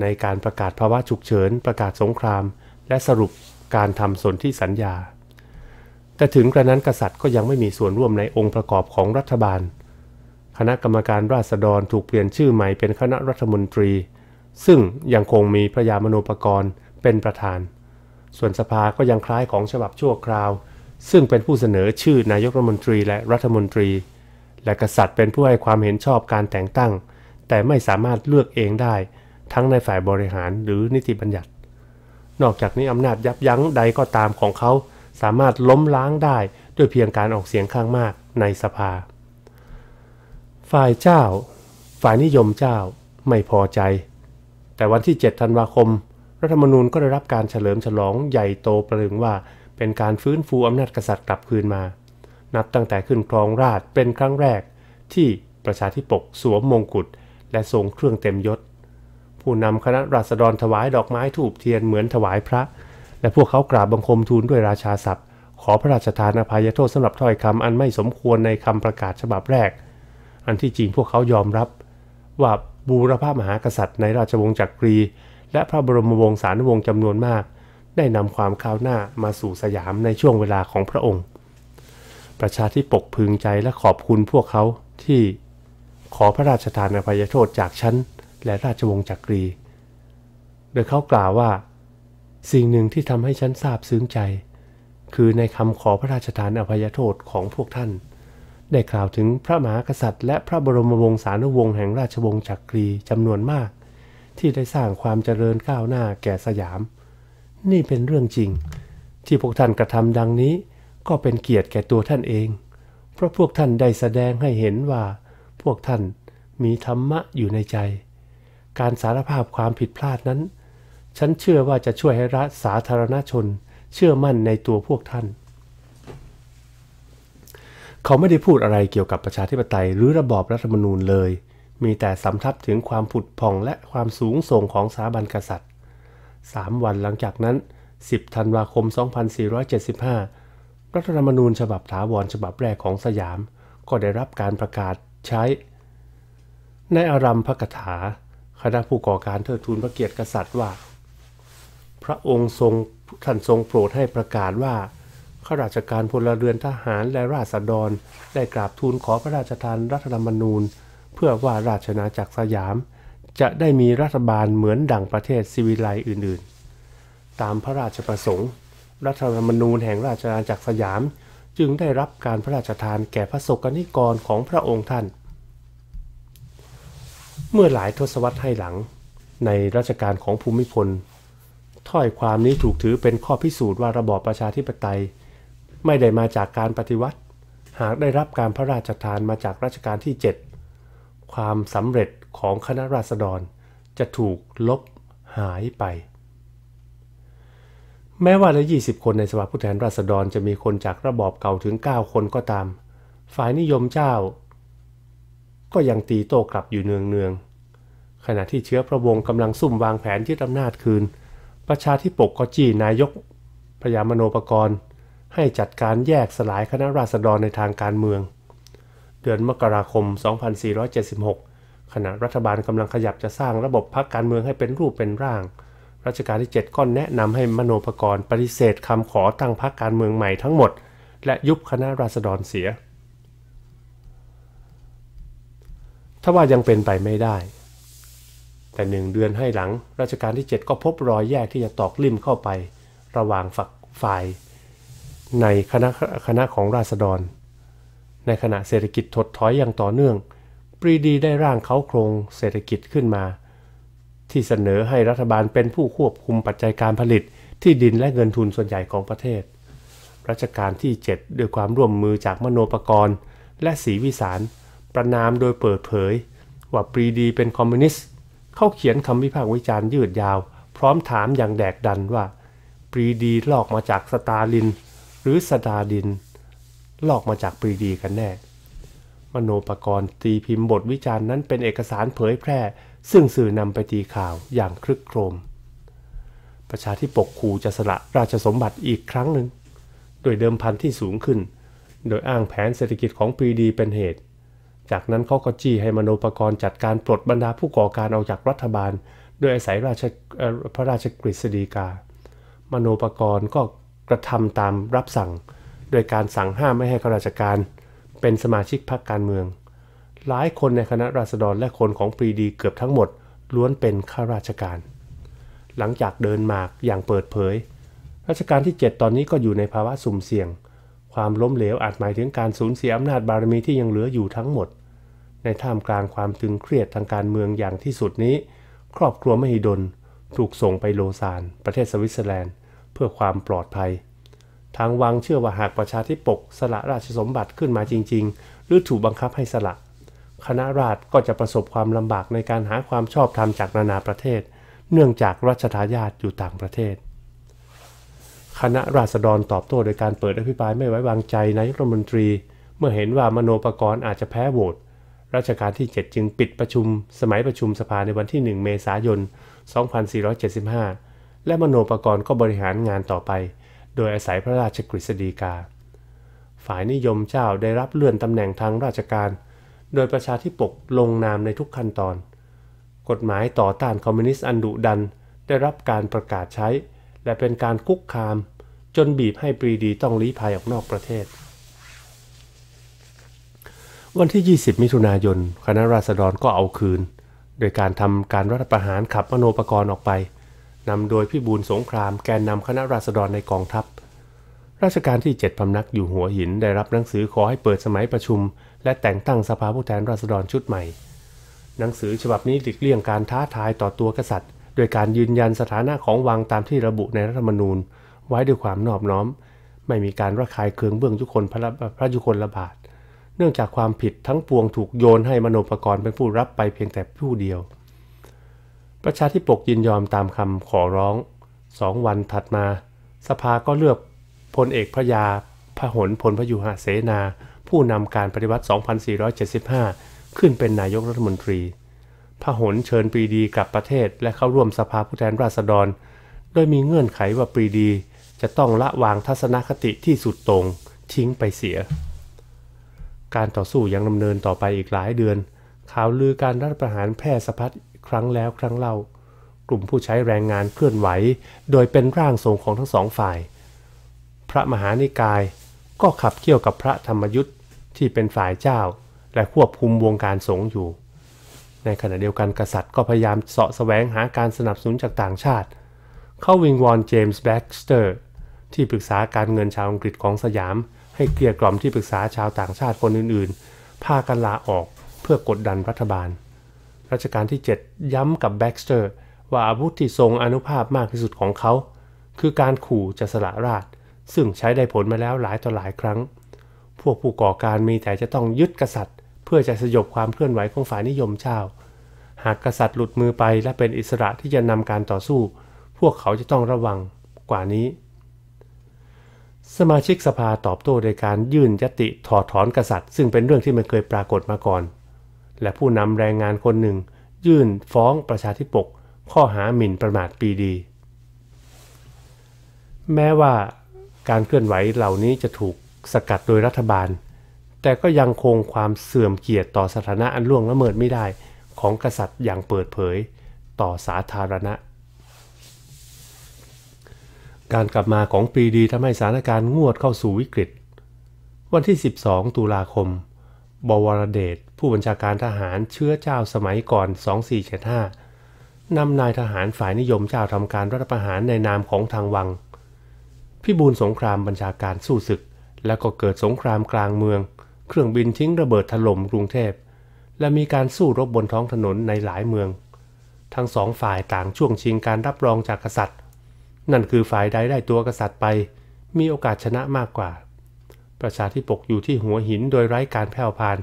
Speaker 1: ในการประกาศภาวะฉุกเฉินประกาศสงครามและสรุปการทำสนธิสัญญา แต่ถึงกระนั้นกษัตริย์ก็ยังไม่มีส่วนร่วมในองค์ประกอบของรัฐบาล คณะกรรมการราษฎรถูกเปลี่ยนชื่อใหม่เป็นคณะรัฐมนตรี ซึ่งยังคงมีพระยามโนปกรณ์เป็นประธาน ส่วนสภาก็ยังคล้ายของฉบับชั่วคราว ซึ่งเป็นผู้เสนอชื่อนายกรัฐมนตรีและรัฐมนตรี และกษัตริย์เป็นผู้ให้ความเห็นชอบการแต่งตั้ง แต่ไม่สามารถเลือกเองได้ ทั้งในฝ่ายบริหารหรือนิติบัญญัตินอกจากนี้อำนาจยับยั้งใดก็ตามของเขา สามารถล้มล้างได้ด้วยเพียงการออกเสียงข้างมากในสภา ฝ่ายเจ้า ฝ่ายนิยมเจ้าไม่พอใจ แต่วันที่ 7 ธันวาคม รัฐธรรมนูญก็ได้รับการเฉลิมฉลองใหญ่โตประลึงว่าเป็นการฟื้นฟูอำนาจกษัตริย์กลับคืนมา นับตั้งแต่ขึ้นครองราชเป็นครั้งแรก ที่ประชาธิปกสวมมงกุฎและทรงเครื่องเต็มยศู้นำคณะราษฎรถวายดอกไม้ถูกเทียนเหมือนถวายพระ และพวกเขากราบบังคมทูลด้วยราชาศัพท์ขอพระราชทานอภัยโทษสำหรับถ้อยคำอันไม่สมควรในคำประกาศฉบับแรก อันที่จริงพวกเขายอมรับ ว่าบูรพามหากษัตริย์ ในราชวงศ์จักรี และพระบรมวงศานุวงศ์จำนวนมาก ได้นำความข้าวหน้ามาสู่สยามในช่วงเวลาของพระองค์ ประชาธิปกพึงใจและขอบคุณพวกเขาที่ขอพระราชทานอภัยโทษจากฉันและราชวงศ์จักรี โดยเขากล่าวว่า สิ่งหนึ่งที่ทำให้ฉันซาบซึ้งใจ คือในคำขอพระราชทานอภัยโทษของพวกท่าน ได้กล่าวถึงพระมหากษัตริย์และพระบรมวงศานุวงศ์แห่งราชวงศ์จักรีจำนวนมาก ที่ได้สร้างความเจริญก้าวหน้าแก่สยาม นี่เป็นเรื่องจริงที่พวกท่านกระทำดังนี้ก็เป็นเกียรติแก่ตัวท่านเอง เพราะพวกท่านได้แสดงให้เห็นว่า พวกท่านมีธรรมะอยู่ในใจการสารภาพความผิดพลาดนั้น ฉันเชื่อว่าจะช่วยให้รัฐสาธารณชนเชื่อมั่นในตัวพวกท่าน เขาไม่ได้พูดอะไรเกี่ยวกับประชาธิปไตยหรือระบอบรัฐธรรมนูญเลย มีแต่สำทับถึงความผุดพองและความสูงส่งของสถาบันกษัตริย์ 3 วันหลังจากนั้น 10 ธันวาคม 2475 รัฐธรรมนูญฉบับถาวรฉบับแรกของสยาม ก็ได้รับการประกาศใช้ ในอารัมพกถาคณะผู้ก่อการเทิดทูนพระเกียรติกษัตริย์ว่า พระองค์ทรงท่านทรงโปรดให้ประกาศว่าข้าราชการพลเรือนทหารและราษฎรได้กราบทูลขอพระราชทานรัฐธรรมนูญ เพื่อว่าราชนาจักรสยาม จะได้มีรัฐบาลเหมือนดั่งประเทศสิวิไลอื่นๆ ตามพระราชประสงค์ รัฐธรรมนูญแห่งราชนาจักรสยาม จึงได้รับการพระราชทานแก่พระสกนิกรของพระองค์ท่านเมื่อหลายทศวรรษให้หลังในรัชกาลของภูมิพลถ้อยความนี้ถูกถือเป็นข้อพิสูจน์ว่าระบอบประชาธิปไตย ไม่ได้มาจากการปฏิวัติ หากได้รับการพระราชทานมาจากรัชกาลที่ 7 ความสำเร็จของคณะราษฎรจะถูกลบหายไป แม้ว่าใน20 คนในสภาผู้แทนราษฎรจะมีคนจากระบอบเก่าถึง 9 คนก็ตาม ฝ่ายนิยมเจ้าก็ยังตีโต้กลับอยู่เนืองๆ ขณะที่เชื้อพระวงศ์กำลังซุ่มวางแผนยึดอำนาจคืน ประชาธิปกก็จี้นายกพยามโนปกรณ์ให้จัดการแยกสลายคณะราษฎรในทางการเมือง เดือนมกราคม 2476 ขณะรัฐบาลกำลังขยับจะสร้างระบบพรรคการเมืองให้เป็นรูปเป็นร่าง รัชกาลที่ 7ก็แนะนำให้มโนปกรณ์ปฏิเสธคำขอตั้งพรรคการเมืองใหม่ทั้งหมด และยุบคณะราษฎรเสียถ้าว่ายังเป็นไปไม่ได้ แต่หนึ่งเดือนให้หลังรัชกาลที่ 7 ก็พบรอยแยกที่จะตอกลิ่มเข้าไป ระหว่างฝักฝ่ายในคณะคณะของราษฎร ในขณะเศรษฐกิจถดถอยอย่างต่อเนื่อง ปรีดีได้ร่างเขาโครงเศรษฐกิจขึ้นมา ที่เสนอให้รัฐบาลเป็นผู้ควบคุมปัจจัยการผลิต ที่ดินและเงินทุนส่วนใหญ่ของประเทศรัชกาลที่7ด้วยความร่วมมือจากมโนปกรณ์และศรีวิสารประนามโดยเปิดเผยว่าปรีดีเป็นคอมมิวนิสต์ เขาเขียนคำวิพากษ์วิจารณ์ยืดยาว พร้อมถามอย่างแดกดันว่าปรีดีลอกมาจากสตาลินหรือสตาดิน ลอกมาจากปรีดีกันแน่ มโนปกรณ์ตีพิมพ์บทวิจารณ์นั้นเป็นเอกสารเผยแพร่ ซึ่งสื่อนำไปตีข่าวอย่างคลึกโครม ประชาธิปกคูจะสละราชสมบัติอีกครั้งหนึ่งโดยเดิมพันที่สูงขึ้น โดยอ้างแผนเศรษฐกิจของปรีดีเป็นเหตุจากนั้นเขาก็จี้ให้มโนปกรณ์จัดการปลดบรรดาผู้ก่อการออกจากรัฐบาลโดยอาศัยราชพระราชกฤษฎีกา มโนปกรณ์ก็กระทำตามรับสั่ง โดยการสั่งห้ามไม่ให้ข้าราชการ เป็นสมาชิกพรรคการเมือง หลายคนในคณะราษฎรและคนของปรีดีเกือบทั้งหมด ล้วนเป็นข้าราชการ หลังจากเดินหมากอย่างเปิดเผย ราชการที่ 7 ตอนนี้ก็อยู่ในภาวะสุ่มเสี่ยงความล้มเหลวอาจหมายถึงการสูญเสียอำนาจบารมีที่ยังเหลืออยู่ทั้งหมด ในท่ามกลางความตึงเครียดทางการเมืองอย่างที่สุดนี้ ครอบครัวมหิดล ถูกส่งไปโลซานประเทศสวิตเซอร์แลนด์ เพื่อความปลอดภัย ทางวังเชื่อว่าหากประชาธิปกสละราชสมบัติขึ้นมาจริงๆ หรือถูกบังคับให้สละคณะราษฎรก็จะประสบความลำบากในการหาความชอบธรรมจากนานาประเทศ เนื่องจากรัชทายาทอยู่ต่างประเทศคณะราษฎรตอบโต้โดยการเปิดอภิปรายไม่ไว้วางใจนายรัฐมนตรี เมื่อเห็นว่ามโนปกรณ์อาจจะแพ้โหวตรัชกาลที่7จึงปิดประชุมสมัยประชุมสภาในวันที่ 1 เมษายน 2475 และมโนปกรณ์ก็บริหารงานต่อไปโดยอาศัยพระราชกฤษฎีกา ฝ่ายนิยมเจ้าได้รับเลื่อนตำแหน่งทางราชการ โดยประชาธิปกลงนามในทุกขั้นตอน กฎหมายต่อต้านคอมมิวนิสต์อันดุดันได้รับการประกาศใช้และเป็นการคุกคาม จนบีบให้ปรีดีต้องลี้ภัยออกนอกประเทศ วันที่ 20 มิถุนายน คณะราษฎรก็เอาคืน โดยการทำการรัฐประหารขับมโนปกรณ์ออกไปนำโดยพี่บูลสงครามแกนนำคณะราษฎรในกองทัพ ราชการที่ 7พำนักอยู่หัวหินได้รับหนังสือขอให้เปิดสมัยประชุม และแต่งตั้งสภาผู้แทนราษฎรชุดใหม่ หนังสือฉบับนี้หลีกเลี่ยงการท้าทายต่อตัวกษัตริย์โดยการยืนยันสถานะของวังตามที่ระบุในรัฐธรรมนูญไว้ด้วยความนอบน้อม ไม่มีการระคายเคืองเบื้องยุคนพระพระยุคนระบาดเนื่องจากความผิดทั้งปวงถูกโยนให้มโนปกรณ์เป็นผู้รับไปเพียงแต่ผู้เดียว ประชาธิปกยินยอมตามคำขอร้องสองวันถัดมา สภาก็เลือกพลเอกพระยาพหลพลพยุหเสนาผู้นำการปฏิวัติ 2475 ขึ้นเป็นนายกรัฐมนตรีพหลเชิญปรีดีกลับประเทศและเข้าร่วมสภาผู้แทนราษฎร โดยมีเงื่อนไขว่าปรีดีจะต้องละวางทัศนคติที่สุดตรง ทิ้งไปเสีย การต่อสู้ยังดำเนินต่อไปอีกหลายเดือนข่าวลือการรัฐประหารแพร่สะพัดครั้งแล้วครั้งเล่า กลุ่มผู้ใช้แรงงานเคลื่อนไหวโดยเป็นร่างทรงของทั้งสองฝ่าย พระมหานิกายก็ขับเคี่ยวกับพระธรรมยุทธ์ที่เป็นฝ่ายเจ้า และควบคุมวงการสงฆ์อยู่ในขณะเดียวกันกษัตริย์ก็พยายามเสาะแสวงหาการสนับสนุนจากต่างชาติ เข้าวิงวอนเจมส์แบ็กสเตอร์ ที่ปรึกษาการเงินชาวอังกฤษของสยาม ให้เกลี้ยกล่อมที่ปรึกษาชาวต่างชาติคนอื่น ๆ พากันลาออกเพื่อกดดันรัฐบาล รัชกาลที่ 7 ย้ำกับแบ็กสเตอร์ ว่าอาวุธที่ทรงอนุภาพมากที่สุดของเขา คือการขู่จะสละราช ซึ่งใช้ได้ผลมาแล้วหลายต่อหลายครั้ง พวกผู้ก่อการมีแต่จะต้องยึดกษัตริย์ เพื่อจะสยบความเคลื่อนไหวของฝ่ายนิยมเจ้าหากกษัตริย์หลุดมือไปและเป็นอิสระที่จะนำการต่อสู้ พวกเขาจะต้องระวังกว่านี้ สมาชิกสภาตอบโต้โดยการยื่นยติถอดถอนกษัตริย์ ซึ่งเป็นเรื่องที่ไม่เคยปรากฏมาก่อน และผู้นำแรงงานคนหนึ่ง ยื่นฟ้องประชาธิปก ข้อหาหมิ่นประมาทปีดี แม้ว่าการเคลื่อนไหวเหล่านี้จะถูกสกัดโดยรัฐบาล แต่ก็ยังคงความเสื่อมเกียรติต่อสถานะอันล่วงละเมิดไม่ได้ของกษัตริย์อย่างเปิดเผยต่อสาธารณะ การกลับมาของปรีดีทำให้สถานการณ์งวดเข้าสู่วิกฤต วันที่ 12 ตุลาคม บวรเดชผู้บัญชาการทหารเชื้อเจ้าสมัยก่อน 2475นำนายทหารฝ่ายนิยมเจ้าทำการรัฐประหารในนามของทางวัง พิบูลสงครามบัญชาการสู้ศึก แล้วก็เกิดสงครามกลางเมืองเครื่องบินทิ้งระเบิดถล่มกรุงเทพและมีการสู้รบบนท้องถนนในหลายเมือง ทั้งสองฝ่ายต่างช่วงชิงการรับรองจากกษัตริย์ นั่นคือฝ่ายใดได้ตัวกษัตริย์ไป มีโอกาสชนะมากกว่า ประชาธิปกอยู่ที่หัวหินโดยไร้การแผ่วพาน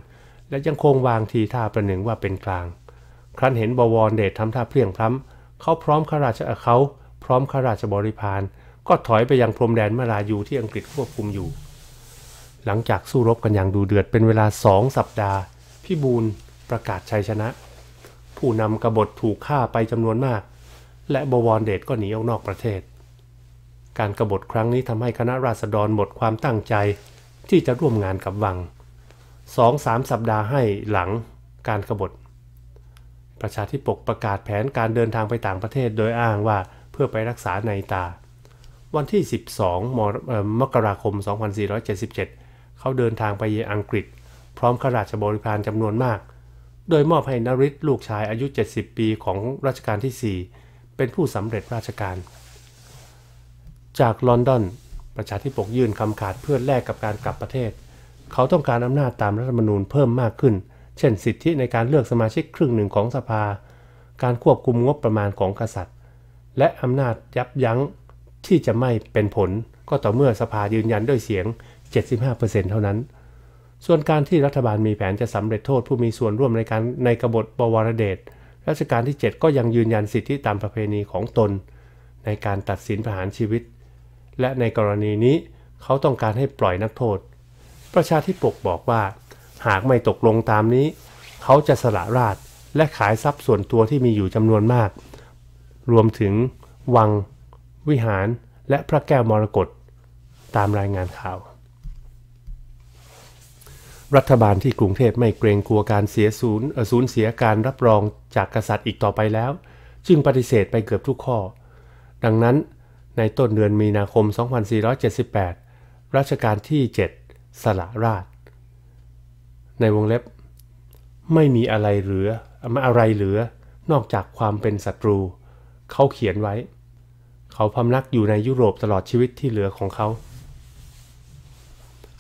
Speaker 1: และยังคงวางทีท่าประหนึ่งว่าเป็นกลาง ครั้นเห็นบวรเดชทำท่าเพียงพล้ำเขาพร้อมขาราชเขาพร้อมขาราชบริพารก็ถอยไปยังพรมแดนมาลายูที่อังกฤษควบคุมอยู่ หลังจากสู้รบกันอย่างดูเดือดเป็นเวลาสองสัปดาห์ พี่บูลประกาศชัยชนะ ผู้นำกบฏถูกฆ่าไปจำนวนมาก และบวรเดชก็หนีออกนอกประเทศ การกรบฏครั้งนี้ทำให้คณะราษฎรหมดความตั้งใจ ที่จะร่วมงานกับวัง สองสามสัปดาห์ให้หลังการกรบฏ ประชาธิปกประกาศแผนการเดินทางไปต่างประเทศโดยอ้างว่าเพื่อไปรักษาในตา วันที่ 12 มกราคม 2477 เขาเดินทางไปเยอังกฤษ พร้อมข้าราชบริพารจำนวนมากโดยมอบให้นริศลูกชายอายุ 70 ปีของรัชกาลที่ 4 เป็นผู้สำเร็จราชการ จากลอนดอน ประชาธิปกยื่นคำขาดเพื่อแลกกับการกลับประเทศ เขาต้องการอำนาจตามรัฐธรรมนูญเพิ่มมากขึ้น เช่น สิทธิในการเลือกสมาชิกครึ่งหนึ่งของสภา การควบคุมงบประมาณของกษัตริย์ และอำนาจยับยั้งที่จะไม่เป็นผลก็ต่อเมื่อสภายืนยันด้วยเสียง 75%เท่านั้นส่วนการที่รัฐบาลมีแผนจะสำเร็จโทษผู้มีส่วนร่วมในการในกบฏบวรเดชรัชกาลที่ 7 ก็ยังยืนยันสิทธิตามประเพณีของตน ในการตัดสินประหารชีวิต และในกรณีนี้เขาต้องการให้ปล่อยนักโทษ ประชาธิปกบอกว่าหากไม่ตกลงตามนี้ เขาจะสละราชและขายทรัพย์ส่วนตัวที่มีอยู่จำนวนมาก รวมถึงวัง วิหาร และพระแก้วมรกต ตามรายงานข่าวรัฐบาลที่กรุงเทพไม่เกรงกลัวการเสียศูนย์สูญเสียการรับรองจากกษัตริย์อีกต่อไปแล้ว จึงปฏิเสธไปเกือบทุกข้อ ดังนั้น ในต้นเดือนมีนาคม 2478รัชกาลที่ 7 สละราช ในวงเล็บ ไม่มีอะไรเหลืออะไรเหลือนอกจากความเป็นศัตรู เขาเขียนไว้ เขาพำนักอยู่ในยุโรปตลอดชีวิตที่เหลือของเขา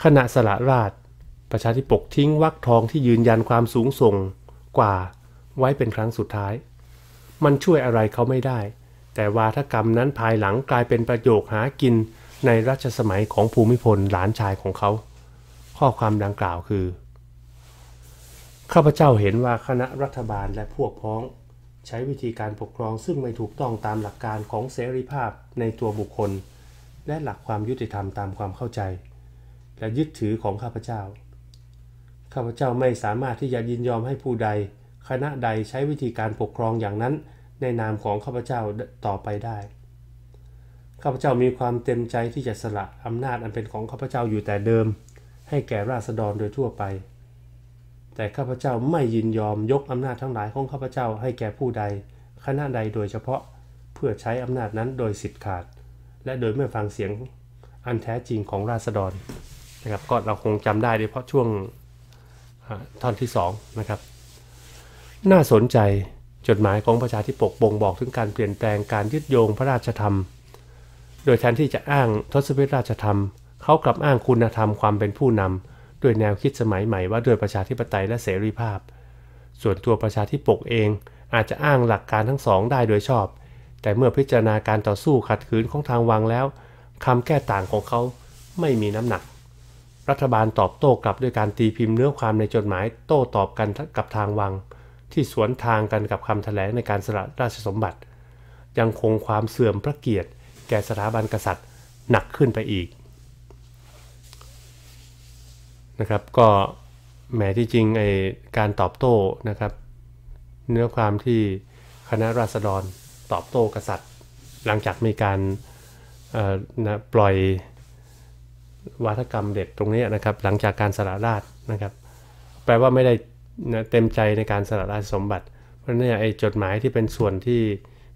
Speaker 1: ขณะสละราชประชาธิปกทิ้งวักทองที่ยืนยันความสูงส่งกว่าไว้เป็นครั้งสุดท้าย มันช่วยอะไรเขาไม่ได้ แต่วาทกรรมนั้นภายหลังกลายเป็นประโยคหากินในรัชสมัยของภูมิพลหลานชายของเขา ข้อความดังกล่าวคือ ข้าพเจ้าเห็นว่าคณะรัฐบาลและพวกพ้อง ใช้วิธีการปกครองซึ่งไม่ถูกต้องตามหลักการของเสรีภาพในตัวบุคคล และหลักความยุติธรรมตามความเข้าใจ และยึดถือของข้าพเจ้าข้าพเจ้าไม่สามารถที่จะยินยอมให้ผู้ใด คณะใดใช้วิธีการปกครองอย่างนั้น ในนามของข้าพเจ้าต่อไปได้ ข้าพเจ้ามีความเต็มใจที่จะสละอำนาจอันเป็นของข้าพเจ้าอยู่แต่เดิม ให้แก่ราษฎรโดยทั่วไป แต่ข้าพเจ้าไม่ยินยอมยกอำนาจทั้งหลายของข้าพเจ้าให้แก่ผู้ใดคณะใดโดยเฉพาะเพื่อใช้อำนาจนั้นโดยสิทธิ์ขาดและโดยไม่ฟังเสียงอันแท้จริงของราษฎรนะครับก็เราคงจำได้โดยเฉพาะช่วงท่อนที่ 2 นะครับ น่าสนใจจดหมายของประชาธิปกบ่งบอกถึงการเปลี่ยนแปลงการยึดโยงพระราชธรรม โดยแทนที่จะอ้างทศวรรษราชธรรม เขากลับอ้างคุณธรรมความเป็นผู้นำด้วยแนวคิดสมัยใหม่ว่าด้วยประชาธิปไตยและเสรีภาพ ส่วนตัวประชาธิปกเองอาจจะอ้างหลักการทั้งสองได้โดยชอบ แต่เมื่อพิจารณาการต่อสู้ขัดขืนของทางวังแล้วคำแก้ต่างของเขาไม่มีน้ำหนักรัฐบาลตอบโต้กลับด้วยการตีพิมพ์เนื้อความในจดหมายโต้ตอบกันกับทางวังที่สวนทางกันกับคำถแถลงในการสละราชสมบัติ ยังคงความเสื่อมพระเกียรติ แก่สถาบันกษัตริย์หนักขึ้นไปอีกนะครับก็แหมที่จริงไอการตอบโต้นะครับ เนื้อความที่คณะราษฎรตอบโต้กษัตริย์ หลังจากมีการปล่อยวาทกรรมเด็ดตรงนี้นะครับหลังจากการสละราชนะครับ แปลว่าไม่ได้เต็มใจในการสละราชสมบัติเพราะนี่ไอ้จดหมายที่เป็นส่วนที่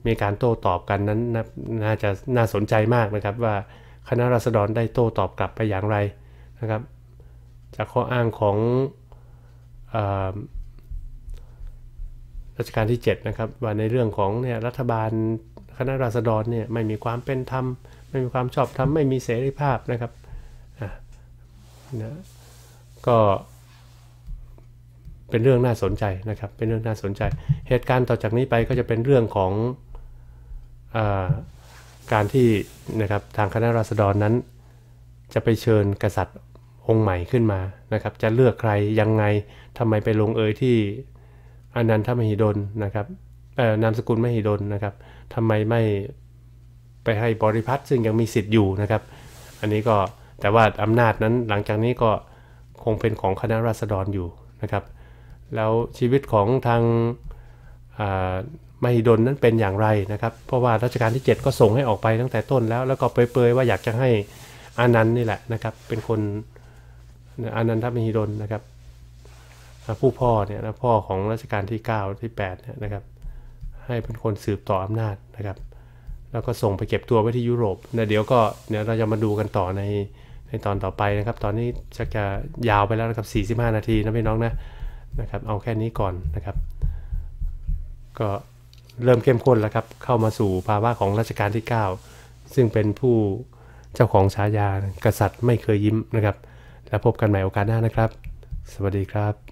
Speaker 1: มีการโต้ตอบกันนั้นน่าจะน่าสนใจมากนะครับ ว่าคณะราษฎรได้โต้ตอบกลับไปอย่างไรนะครับ จากข้ออ้างของรัชกาลที่7นะครับว่าในเรื่องของเนี่ยรัฐบาลคณะราษฎรเนี่ยไม่มีความเป็นธรรมไม่มีความชอบธรรมไม่มีเสรีภาพนะครับนะก็เป็นเรื่องน่าสนใจนะครับเป็นเรื่องน่าสนใจ เหตุการณ์ต่อจากนี้ไปก็จะเป็นเรื่องของอการที่นะครับทางคณะราษฎรนั้น จะไปเชิญกษัตริย์องค์ใหม่ขึ้นมานะครับ จะเลือกใครยังไงทำไมไปลงเอยที่อนันทมหิดลนะครับนามสกุลมหิดลนะครับทำไมไม่ไปให้บริพัตรซึ่งยังมีสิทธิ์อยู่นะครับ อันนี้ก็แต่ว่าอำนาจนั้นหลังจากนี้ก็คงเป็นของคณะราษฎรอยู่นะครับ แล้วชีวิตของทางมหิดลนั้นเป็นอย่างไรนะครับเพราะว่ารัชกาลที่ 7 ก็ส่งให้ออกไปตั้งแต่ต้นแล้ว แล้วก็เปรยๆว่าอยากจะให้อานันต์นี่แหละนะครับ เป็นคนอานันทมหิดลนะครับผู้พ่อเนี่ยนะพ่อของรัชกาลที่9ที่8เนี่ยนะครับให้เป็นคนสืบต่ออำนาจนะครับแล้วก็ส่งไปเก็บตัวไว้ที่ยุโรป เดี๋ยวก็เดี๋ยวเราจะมาดูกันต่อในในตอนต่อไปนะครับ ตอนนี้จะจะยาวไปแล้วนะครับ 45 นาทีนะพี่น้องนะ นะครับ เอาแค่นี้ก่อนนะครับ ก็เริ่มเข้มข้นแล้วครับ เข้ามาสู่ภาวะของรัชกาลที่ 9 ซึ่งเป็นผู้เจ้าของฉายา กษัตริย์ไม่เคยยิ้มนะครับ แล้วพบกันใหม่โอกาสหน้านะครับ สวัสดีครับ